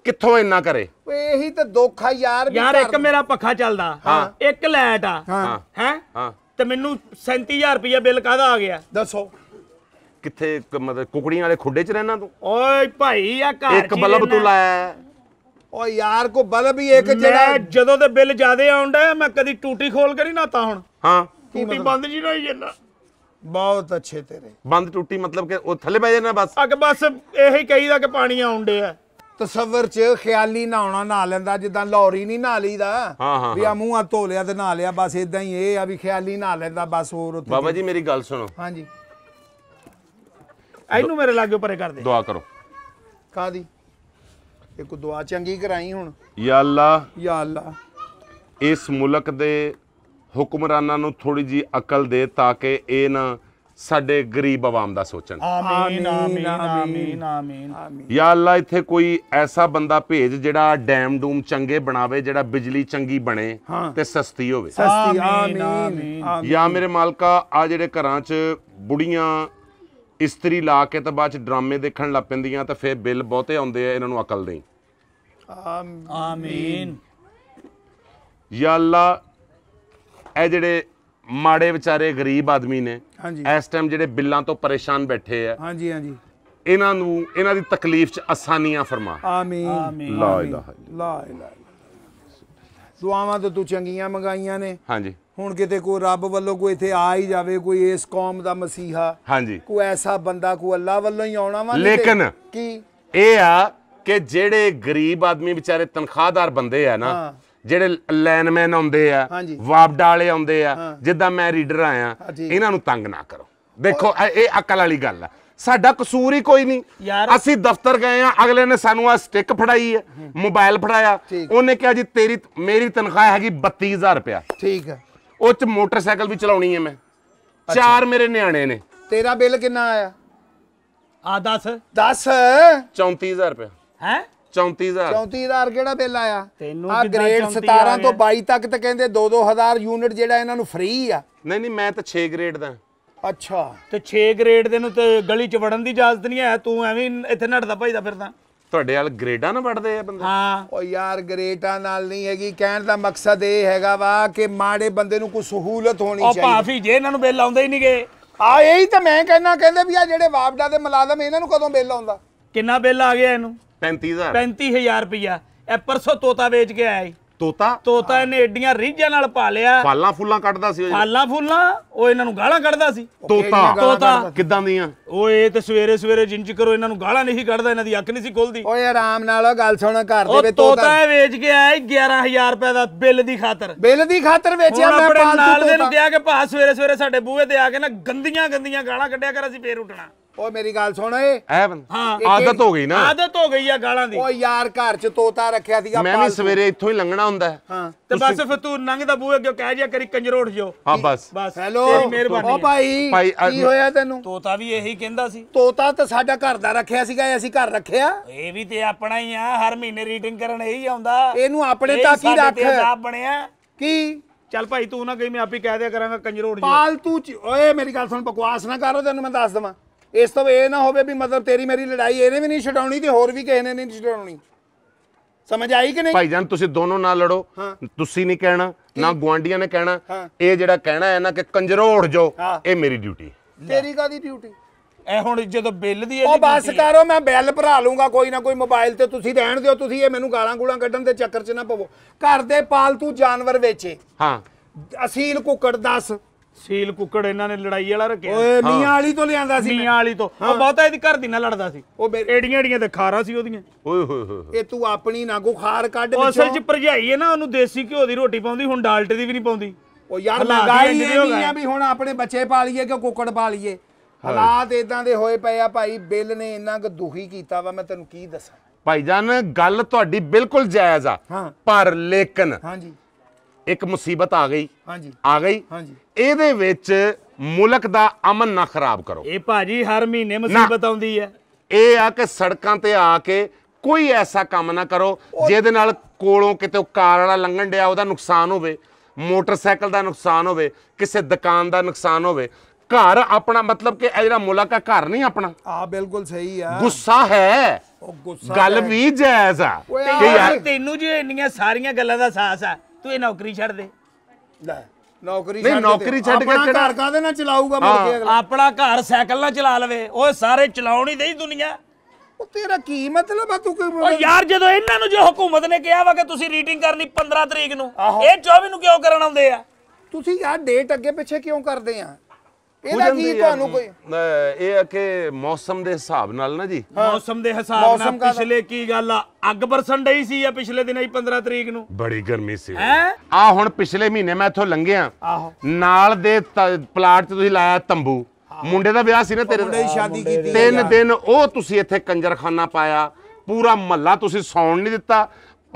ਕਿੱਥੋਂ ਇੰਨਾ ਕਰੇ ਓਏ ਇਹੀ ਤਾਂ ਦੋਖਾ ਯਾਰ ਯਾਰ ਇੱਕ ਮੇਰਾ ਪੱਖਾ ਚੱਲਦਾ ਇੱਕ ਲਾਈਟ ਆ ਹੈ ਹਾਂ ਤੇ ਮੈਨੂੰ 37000 ਰੁਪਏ ਬਿੱਲ ਕਾਹਦਾ ਆ ਗਿਆ ਦੱਸੋ ਕਿੱਥੇ ਮਤਲਬ ਕੁਕੜੀਆਂ ਵਾਲੇ ਖੁੱਡੇ 'ਚ ਰਹਿਣਾ ਤੂੰ ਓਏ ਭਾਈ ਆ ਘਰ ਇੱਕ ਬਲਬ ਤੂੰ ਲਾਇਆ ਓ ਯਾਰ ਕੋ ਬਲਬ ਹੀ ਇੱਕ ਜਿਹੜਾ ਜਦੋਂ ਤੇ ਬਿੱਲ ਜ਼ਿਆਦੇ ਆਉਂਦਾ ਮੈਂ ਕਦੀ ਟੂਟੀ ਖੋਲ ਕੇ ਨਹੀਂ ਨਾਤਾ ਹੁਣ ਹਾਂ ਟੂਟੀ ਬੰਦ ਜੀ ਨਹੀਂ ਜੰਨਾ ਬਹੁਤ ਅੱਛੇ ਤੇਰੇ ਬੰਦ ਟੂਟੀ ਮਤਲਬ ਕਿ ਉਹ ਥੱਲੇ ਪੈ ਜਾਣਾ ਬਸ ਅੱਗ ਬਸ ਇਹੀ ਕਹੀਦਾ ਕਿ ਪਾਣੀ ਆਉਂਦੇ ਆ ਤਸਵਰ ਚ ਖਿਆਲੀ ਨਹਾਉਣਾ ਨਾ ਲੈਂਦਾ ਜਿੱਦਾਂ ਲੌਰੀ ਨਹੀਂ ਨਾ ਲਈਦਾ ਵੀ ਆ ਮੂੰਹਾਂ ਧੋ ਲਿਆ ਤੇ ਨਾ ਲਿਆ ਬਸ ਇਦਾਂ ਹੀ ਇਹ ਆ ਵੀ ਖਿਆਲੀ ਨਾ ਲੈਂਦਾ ਬਸ ਹੋਰ ਉੱਥੇ ਬਾਬਾ ਜੀ ਮੇਰੀ ਗੱਲ ਸੁਣੋ ਹਾਂਜੀ ਇਹਨੂੰ ਮੇਰੇ ਲਾਗੇ ਪਰੇ ਕਰ ਦੇ ਦੁਆ ਕਰੋ ਕਾਦੀ ਇੱਕ ਦੁਆ ਚੰਗੀ ਕਰਾਈ ਹੁਣ ਯਾ ਅੱਲਾ ਯਾ ਅੱਲਾ ਇਸ ਮੁਲਕ ਦੇ ਹੁਕਮਰਾਨਾਂ ਨੂੰ ਥੋੜੀ ਜੀ ਅਕਲ ਦੇ ਤਾਂ ਕਿ ਇਹ ਨਾ ਸਾਡੇ ਗਰੀਬ ਆਵਾਮ ਦਾ ਸੋਚਣ ਆਮੀਨ ਆਮੀਨ ਆਮੀਨ ਆਮੀਨ ਯਾ ਅੱਲਾ ਇੱਥੇ ਕੋਈ ਐਸਾ ਬੰਦਾ ਭੇਜ ਜਿਹੜਾ ਡੈਮ ਡੂਮ ਚੰਗੇ ਬਣਾਵੇ ਜਿਹੜਾ ਬਿਜਲੀ ਚੰਗੀ ਬਣੇ ਤੇ ਸਸਤੀ ਹੋਵੇ ਸਸਤੀ ਆਮੀਨ ਆਮੀਨ ਯਾ ਮੇਰੇ ਮਾਲਕਾ ਆ ਜਿਹੜੇ ਘਰਾਂ 'ਚ ਬੁੜੀਆਂ ਇਸਤਰੀ ਲਾ ਕੇ ਤਾਂ ਬਾਅਦ ਚ ਡਰਾਮੇ ਦੇਖਣ ਲੱਗ ਪੈਂਦੀਆਂ ਤਾਂ ਫਿਰ ਬਿੱਲ ਬਹੁਤੇ ਆਉਂਦੇ ਆ ਇਹਨਾਂ ਨੂੰ ਅਕਲ ਨਹੀਂ ਆਮੀਨ ਯਾ ਅੱਲਾ ਇਹ ਜਿਹੜੇ ਮਾੜੇ ਵਿਚਾਰੇ ਗਰੀਬ ਆਦਮੀ ਨੇ ਹਾਂਜੀ ਇਸ ਟਾਈਮ ਜਿਹੜੇ ਬਿੱਲਾਂ ਤੋਂ ਪਰੇਸ਼ਾਨ ਬੈਠੇ ਆ ਹਾਂਜੀ ਹਾਂਜੀ ਇਹਨਾਂ ਨੂੰ ਇਹਨਾਂ ਦੀ ਤਕਲੀਫ 'ਚ ਆਸਾਨੀਆਂ ਫਰਮਾ ਆਮੀਨ ਲਾ ਇਲਾਹਾ ਲਾ ਇਲਾਹਾ ਦੁਆਵਾਂ ਤੇ ਤੂੰ ਚੰਗੀਆਂ ਮੰਗਾਈਆਂ ਨੇ ਹਾਂਜੀ ਹੁਣ ਕਿਤੇ ਕੋਈ ਰੱਬ ਵੱਲੋਂ ਕੋਈ ਇੱਥੇ ਆ ਹੀ ਜਾਵੇ ਕੋਈ ਇਸ ਕੌਮ ਦਾ ਮਸੀਹਾ ਹਾਂਜੀ ਕੋਈ ਐਸਾ ਬੰਦਾ ਕੋਈ ਅੱਲਾ ਵੱਲੋਂ ਹੀ ਆਉਣਾ ਵਾ ਲੇਕਿਨ ਕੀ ਇਹ ਆ ਕਿ ਜਿਹੜੇ ਗਰੀਬ ਆਦਮੀ ਵਿਚਾਰੇ ਤਨਖਾਹਦਾਰ ਬੰਦੇ ਆ ਨਾ ਜਿਹੜੇ ਲਾਈਨਮੈਨ ਆਉਂਦੇ ਆ ਵਾਪਡਾ ਵਾਲੇ ਆਉਂਦੇ ਆ ਜਿੱਦਾਂ ਮੈਂ ਰੀਡਰ ਆਇਆ ਇਹਨਾਂ ਨੂੰ ਤੰਗ ਨਾ ਕਰੋ ਦੇਖੋ ਇਹ ਅਕਲ ਵਾਲੀ ਗੱਲ ਆ ਸਾਡਾ ਕਸੂਰ ਹੀ ਕੋਈ ਨਹੀਂ ਅਸੀਂ ਦਫ਼ਤਰ ਗਏ ਆ ਅਗਲੇ ਨੇ ਸਾਨੂੰ ਆ ਸਟਿਕ ਫੜਾਈ ਹੈ ਮੋਬਾਈਲ ਫੜਾਇਆ ਉਹਨੇ ਕਿਹਾ ਜੀ ਤੇਰੀ ਮੇਰੀ ਤਨਖਾਹ ਹੈਗੀ 32000 ਰੁਪਿਆ ਠੀਕ ਹੈ ਉਹ ਚ ਮੋਟਰਸਾਈਕਲ ਵੀ ਚਲਾਉਣੀ ਹੈ ਮੈਂ ਚਾਰ ਮੇਰੇ ਨਿਆਣੇ ਨੇ ਤੇਰਾ ਬਿੱਲ ਕਿੰਨਾ ਆਇਆ ਆ 10 10 34000 ਰੁਪਏ ਹੈ 34000 34000 ਕਿਹੜਾ ਬਿੱਲ ਆਇਆ ਆ ਗ੍ਰੇਡ 17 ਤੋਂ 22 ਤੱਕ ਤਾਂ ਕਹਿੰਦੇ 2-2000 ਯੂਨਿਟ ਜਿਹੜਾ ਇਹਨਾਂ ਨੂੰ ਫ੍ਰੀ ਆ ਨਹੀਂ ਨਹੀਂ ਮੈਂ ਤਾਂ 6 ਗ੍ਰੇਡ ਦਾ ਅੱਛਾ ਤੇ 6 ਗ੍ਰੇਡ ਦੇ ਨੂੰ ਤੇ ਗਲੀ ਚ ਵੜਨ ਦੀ ਇਜਾਜ਼ਤ ਨਹੀਂ ਹੈ ਤੂੰ ਐਵੇਂ ਇੱਥੇ ਨੱਟਦਾ ਭਜਦਾ ਫਿਰਦਾ ਤੁਹਾਡੇ ਨਾਲ ਗ੍ਰੇਡਾਂ ਨਾਲ ਵੜਦੇ ਆ ਬੰਦੇ ਹਾਂ ਉਹ ਯਾਰ ਗ੍ਰੇਟਾਂ ਨਾਲ ਨਹੀਂ ਹੈਗੀ ਕਹਿਣ ਦਾ ਮਕਸਦ ਇਹ ਹੈਗਾ ਵਾ ਕਿ ਮਾੜੇ ਬੰਦੇ ਨੂੰ ਕੋਈ ਸਹੂਲਤ ਹੋਣੀ ਚਾਹੀਦੀ ਉਹ ਭਾਫੀ ਜੇ ਇਹਨਾਂ ਨੂੰ ਬਿੱਲ ਆਉਂਦੇ ਹੀ ਨਹੀਂਗੇ ਆ ਇਹੀ ਤਾਂ ਮੈਂ ਕਹਿਣਾ ਕਹਿੰਦੇ ਵੀ ਆ ਜਿਹੜੇ ਵਾਪਡਾ ਦੇ ਮੁਲਾਜ਼ਮ ਇਹਨਾਂ ਨੂੰ ਕਦੋਂ ਬਿੱਲ ਆਉਂਦਾ ਕਿੰਨਾ ਬਿੱਲ ਆ ਗਿਆ ਇਹਨੂੰ 35000 35000 ਰੁਪਇਆ ਇਹ ਪਰਸੋਂ ਤੋਤਾ ਵੇਚ ਕੇ ਆਇਆ ਤੋਤਾ ਤੋਤਾ ਇਹਨੇ ਏਡੀਆਂ ਰੀਝਾਂ ਨਾਲ ਪਾਲਿਆ ਫਾਲਾਂ ਫੁੱਲਾਂ ਕੱਢਦਾ ਸੀ ਉਹ ਫਾਲਾਂ ਫੁੱਲਾਂ ਉਹ ਇਹਨਾਂ ਨੂੰ ਗਾਲਾਂ ਕੱਢਦਾ ਸੀ ਤੋਤਾ ਤੋਤਾ ਕਿਦਾਂ ਦੀਆਂ ਉਹ ਇਹ ਤੇ ਸਵੇਰੇ ਸਵੇਰੇ ਜਿੰਜ ਕਰੋ ਇਹਨਾਂ ਨੂੰ ਗਾਲਾਂ ਨਹੀਂ ਕੱਢਦਾ ਇਹਨਾਂ ਦੀ ਅੱਖ ਨਹੀਂ ਸੀ ਖੋਲਦੀ ਓਏ ਆਰਾਮ ਨਾਲ ਉਹ ਗੱਲ ਸੁਣ ਕਰ ਦੇ ਵੇ ਤੋਤਾ ਇਹ ਵੇਚ ਕੇ ਆਇਆ 11000 ਰੁਪਏ ਦਾ ਬਿੱਲ ਦੀ ਖਾਤਰ ਬਿੱਲ ਦੀ ਖਾਤਰ ਵੇਚਿਆ ਮੈਂ ਪਾਲਤੂ ਨਾਲ ਦੇ ਨੂੰ ਕਿਹਾ ਕਿ ਭਾ ਸਵੇਰੇ ਸਵੇਰੇ ਸਾਡੇ ਬੂਹੇ ਤੇ ਆ ਕੇ ਨਾ ਗੰਦੀਆਂ ਗੰਦੀਆਂ ਗਾਲਾਂ ਕੱਢਿਆ ਕਰ ਅਸੀਂ ਫੇਰ ਉੱਠਣਾ ਓ ਮੇਰੀ ਗੱਲ ਸੁਣ ਏ ਐ ਬੰਦਾ ਆਦਤ ਹੋ ਗਈ ਨਾ ਆਦਤ ਹੋ ਗਈ ਆ ਗਾਲਾਂ ਦੀ ਓ ਯਾਰ ਘਰ ਚ ਤੋਤਾ ਰੱਖਿਆ ਸੀਗਾ ਮੈਂ ਵੀ ਸਵੇਰੇ ਇੱਥੋਂ ਹੀ ਲੰਘਣਾ ਹੁੰਦਾ ਹਾਂ ਤੇ ਬਸ ਫਿਰ ਤੂੰ ਲੰਘਦਾ ਬੂਹੇ ਅੱਗੇ ਕਹਿ ਜਿਆ ਕਰੀ ਕੰਜਰ ਉੱਠ ਜਾਓ ਹਾਂ ਬਸ ਬਸ ਹੈਲੋ ਤੇਰੀ ਮਿਹਰਬਾਨੀ ਓ ਭਾਈ ਕੀ ਹੋਇਆ ਤੈਨੂੰ ਤੋਤਾ ਵੀ ਇਹੀ ਕਹਿੰਦਾ ਸੀ ਤੋਤਾ ਤਾਂ ਸਾਡਾ ਘਰ ਦਾ ਰੱਖਿਆ ਸੀਗਾ ਅਸੀਂ ਘਰ ਰੱਖਿਆ ਇਹ ਵੀ ਤੇ ਆਪਣਾ ਹੀ ਆ ਹਰ ਮਹੀਨੇ ਰੀਡਿੰਗ ਕਰਨ ਇਹੀ ਆਉਂਦਾ ਇਹਨੂੰ ਆਪਣੇ ਤਾਂ ਕੀ ਰੱਖ ਬਣਿਆ ਕੀ ਚੱਲ ਭਾਈ ਤੂੰ ਨਾ ਕਹੀ ਮੈਂ ਆਪੇ ਕਹਿ ਦਿਆ ਕਰਾਂਗਾ ਕੰਜਰੋੜ ਜੀ ਪਾਲਤੂ ਓਏ ਮੇਰੀ ਗੱਲ ਸੁਣ ਬਕਵਾਸ ਨਾ ਕਰੋ ਤੈਨੂੰ ਮੈਂ ਦੱਸ ਦਵਾਂ ਇਸ ਤੋਂ ਇਹ ਨਾ ਹੋਵੇ ਵੀ ਮਤਲਬ ਤੇਰੀ ਮੇਰੀ ਲੜਾਈ ਇਹਨੇ ਵੀ ਨਹੀਂ ਛਡਾਉਣੀ ਤੇ ਹੋਰ ਵੀ ਕਿਸੇ ਨੇ ਨਹੀਂ ਛਡਾਉਣੀ ਸਮਝ ਆਈ ਕਿ ਨਹੀਂ ਭਾਈ ਜਾਨ ਤੁਸੀਂ ਦੋਨੋਂ ਨਾਲ ਲੜੋ ਤੁਸੀਂ ਨਹੀਂ ਕਹਿਣਾ ਨਾ ਗਵਾਂਡੀਆਂ ਨੇ ਕਹਿਣਾ ਇਹ ਜਿਹੜਾ ਕਹਿਣਾ ਹੈ ਨਾ ਕਿ ਕੰਜਰੋ ਉੜ ਜਾਓ ਇਹ ਮੇਰੀ ਡਿਊਟੀ ਤੇਰੀ ਕਾਦੀ ਡਿਊਟੀ ਐ ਹੁਣ ਜਦੋਂ ਬਿੱਲ ਦੀ ਉਹ ਬਸ ਕਰੋ ਮੈਂ ਬਿੱਲ ਭਰਾ ਲੂੰਗਾ ਕੋਈ ਨਾ ਕੋਈ ਮੋਬਾਈਲ ਤੇ ਤੁਸੀਂ ਰਹਿਣ ਦਿਓ ਤੁਸੀਂ ਇਹ ਮੈਨੂੰ ਗਾਲਾਂ ਗੂਲਾਂ ਕੱਢਣ ਦੇ ਚੱਕਰ 'ਚ ਨਾ ਪਵੋ ਘਰ ਦੇ ਪਾਲਤੂ ਜਾਨਵਰ ਵੇਚੇ ਹਾਂ ਅਸੀਲ ਕੁੱਕੜ ਦੱਸ ਸੀਲ ਕੁੱਕੜ ਇਹਨਾਂ ਨੇ ਲੜਾਈ ਵਾਲਾ ਰੱਖਿਆ ਓਏ ਮੀਆਂ ਵਾਲੀ ਤੋਂ ਲਿਆਂਦਾ ਸੀ ਮੀਆਂ ਵਾਲੀ ਤੋਂ ਉਹ ਬਹੁਤਾ ਇਹਦੀ ਘਰ ਦੀ ਨਾਲ ਲੜਦਾ ਸੀ ਉਹ ਏੜੀਆਂ ਏੜੀਆਂ ਤੇ ਖਾਰਾ ਸੀ ਉਹਦੀਆਂ ਓਏ ਹੋਏ ਹੋਏ ਇਹ ਤੂੰ ਆਪਣੀ ਨਾ ਖਾਰ ਕੱਢ ਵਿੱਚੋਂ ਅਸਲ 'ਚ ਭਰਜਾਈ ਹੈ ਨਾ ਉਹਨੂੰ ਦੇਸੀ ਘਿਓ ਦੀ ਰੋਟੀ ਪਾਉਂਦੀ ਹੁਣ ਡਾਲਟੇ ਦੀ ਵੀ ਨਹੀਂ ਪਾਉਂਦੀ ਉਹ ਯਾਰ ਮਹਿੰਗਾਈ ਨਹੀਂ ਹੋ ਆ ਵੀ ਹੁਣ ਆਪਣੇ ਬੱਚੇ ਪਾ ਲਈਏ ਕਿ ਕੁੱਕੜ ਪਾ ਲਈਏ ਹਾਲਾਤ ਇਦਾਂ ਦੇ ਹੋਏ ਪਏ ਆ ਭਾਈ ਬਿੱਲ ਨੇ ਇੰਨਾ ਕੁ ਦੁਖੀ ਕੀਤਾ ਵਾ ਮੈਂ ਤੈਨੂੰ ਕੀ ਦੱਸਾਂ ਭਾਈ ਜਾਨ ਗੱਲ ਤੁਹਾਡੀ ਬਿਲਕੁਲ ਜਾਇਜ਼ ਆ ਪਰ ਲੇਕਿਨ ਹਾਂਜੀ ਇੱਕ ਮੁਸੀਬਤ ਆ ਗਈ ਹਾਂਜੀ ਆ ਗਈ ਹਾਂਜੀ ਇਹਦੇ ਵਿੱਚ ਮੁਲਕ ਦਾ ਅਮਨ ਨਾ ਖਰਾਬ ਕਰੋ ਇਹ ਭਾਜੀ ਹਰ ਮਹੀਨੇ ਮੁਸੀਬਤ ਆਉਂਦੀ ਹੈ ਇਹ ਆ ਕਿ ਸੜਕਾਂ ਤੇ ਆ ਕੇ ਕੋਈ ਐਸਾ ਕੰਮ ਨਾ ਕਰੋ ਜਿਹਦੇ ਨਾਲ ਕੋਲੋਂ ਕਿਤੇ ਕਾਰ ਵਾਲਾ ਲੰਘਣ ਡਿਆ ਉਹਦਾ ਨੁਕਸਾਨ ਹੋਵੇ ਮੋਟਰਸਾਈਕਲ ਦਾ ਨੁਕਸਾਨ ਹੋਵੇ ਕਿਸੇ ਦੁਕਾਨ ਦਾ ਨੁਕਸਾਨ ਹੋਵੇ ਘਰ ਆਪਣਾ ਮਤਲਬ ਕਿ ਇਹ ਜਿਹੜਾ ਮੁਲਕ ਘਰ ਨਹੀਂ ਆਪਣਾ ਆ ਬਿਲਕੁਲ ਸਹੀ ਆ ਗੁੱਸਾ ਹੈ ਗੱਲ ਵੀ ਜਾਇਜ਼ ਆ ਕਿ ਯਾਰ ਤੈਨੂੰ ਜੇ ਇੰਨੀਆਂ ਸਾਰੀਆਂ ਗੱਲਾਂ ਦਾ ਸਾਹਸ ਆ ਤੂੰ ਇਹ ਨੌਕਰੀ ਛੱਡ ਦੇ ਲੈ ਨੌਕਰੀ ਛੱਡ ਨਹੀਂ ਨੌਕਰੀ ਛੱਡ ਕੇ ਘਰ ਕਾਦੇ ਨਾਲ ਚਲਾਊਗਾ ਮੁੜ ਕੇ ਅਗਲਾ ਆਪਣਾ ਘਰ ਸਾਈਕਲ ਨਾਲ ਚਲਾ ਲਵੇ ਓਏ ਸਾਰੇ ਹੀ ਦੇਈ ਦੁਨੀਆ ਉਹ ਤੇਰਾ ਕੀ ਮਤਲਬ ਆ ਤੂੰ ਕੋਈ ਓ ਯਾਰ ਜਦੋਂ ਇਹਨਾਂ ਨੂੰ ਜੋ ਹਕੂਮਤ ਨੇ ਕਿਹਾ ਵਾ ਕਿ ਤੁਸੀਂ ਰੀਟਿੰਗ ਕਰਨੀ 15 ਤਰੀਕ ਨੂੰ ਇਹ 24 ਨੂੰ ਕਿਉਂ ਕਰਨ ਆਉਂਦੇ ਆ ਤੁਸੀਂ ਯਾਰ ਡੇਟ ਅੱਗੇ ਪਿੱਛੇ ਕਿਉਂ ਕਰਦੇ ਆ ਇਹਦਾ ਕੀ ਤੁਹਾਨੂੰ ਕੋਈ ਇਹ ਆ ਕਿ ਮੌਸਮ ਦੇ ਹਿਸਾਬ ਨਾਲ ਨਾ ਜੀ ਮੌਸਮ ਦੇ ਹਿਸਾਬ ਨਾਲ ਪਿਛਲੇ ਕੀ ਗੱਲ ਆ ਅੱਗ ਬਰਸਣ ਡਈ ਸੀ ਆ ਪਿਛਲੇ ਦਿਨ ਹੀ 15 ਤਰੀਕ ਨੂੰ ਬੜੀ ਗਰਮੀ ਸੀ ਹੈ ਆ ਹੁਣ ਪਿਛਲੇ ਮਹੀਨੇ ਮੈਂ ਇੱਥੋਂ ਲੰਘਿਆ ਆਹੋ ਨਾਲ ਦੇ ਪਲਾਟ 'ਚ ਤੁਸੀਂ ਲਾਇਆ ਤੰਬੂ ਮੁੰਡੇ ਦਾ ਵਿਆਹ ਸੀ ਨਾ ਤੇਰੇ ਮੁੰਡੇ ਦੀ ਸ਼ਾਦੀ ਕੀਤੀ ਤਿੰਨ ਦਿਨ ਉਹ ਤੁਸੀਂ ਇੱਥੇ ਕੰਜਰਖਾਨਾ ਪਾਇਆ ਪੂਰਾ ਮਹੱਲਾ ਤੁਸੀਂ ਸੌਣ ਨਹੀਂ ਦਿੱਤਾ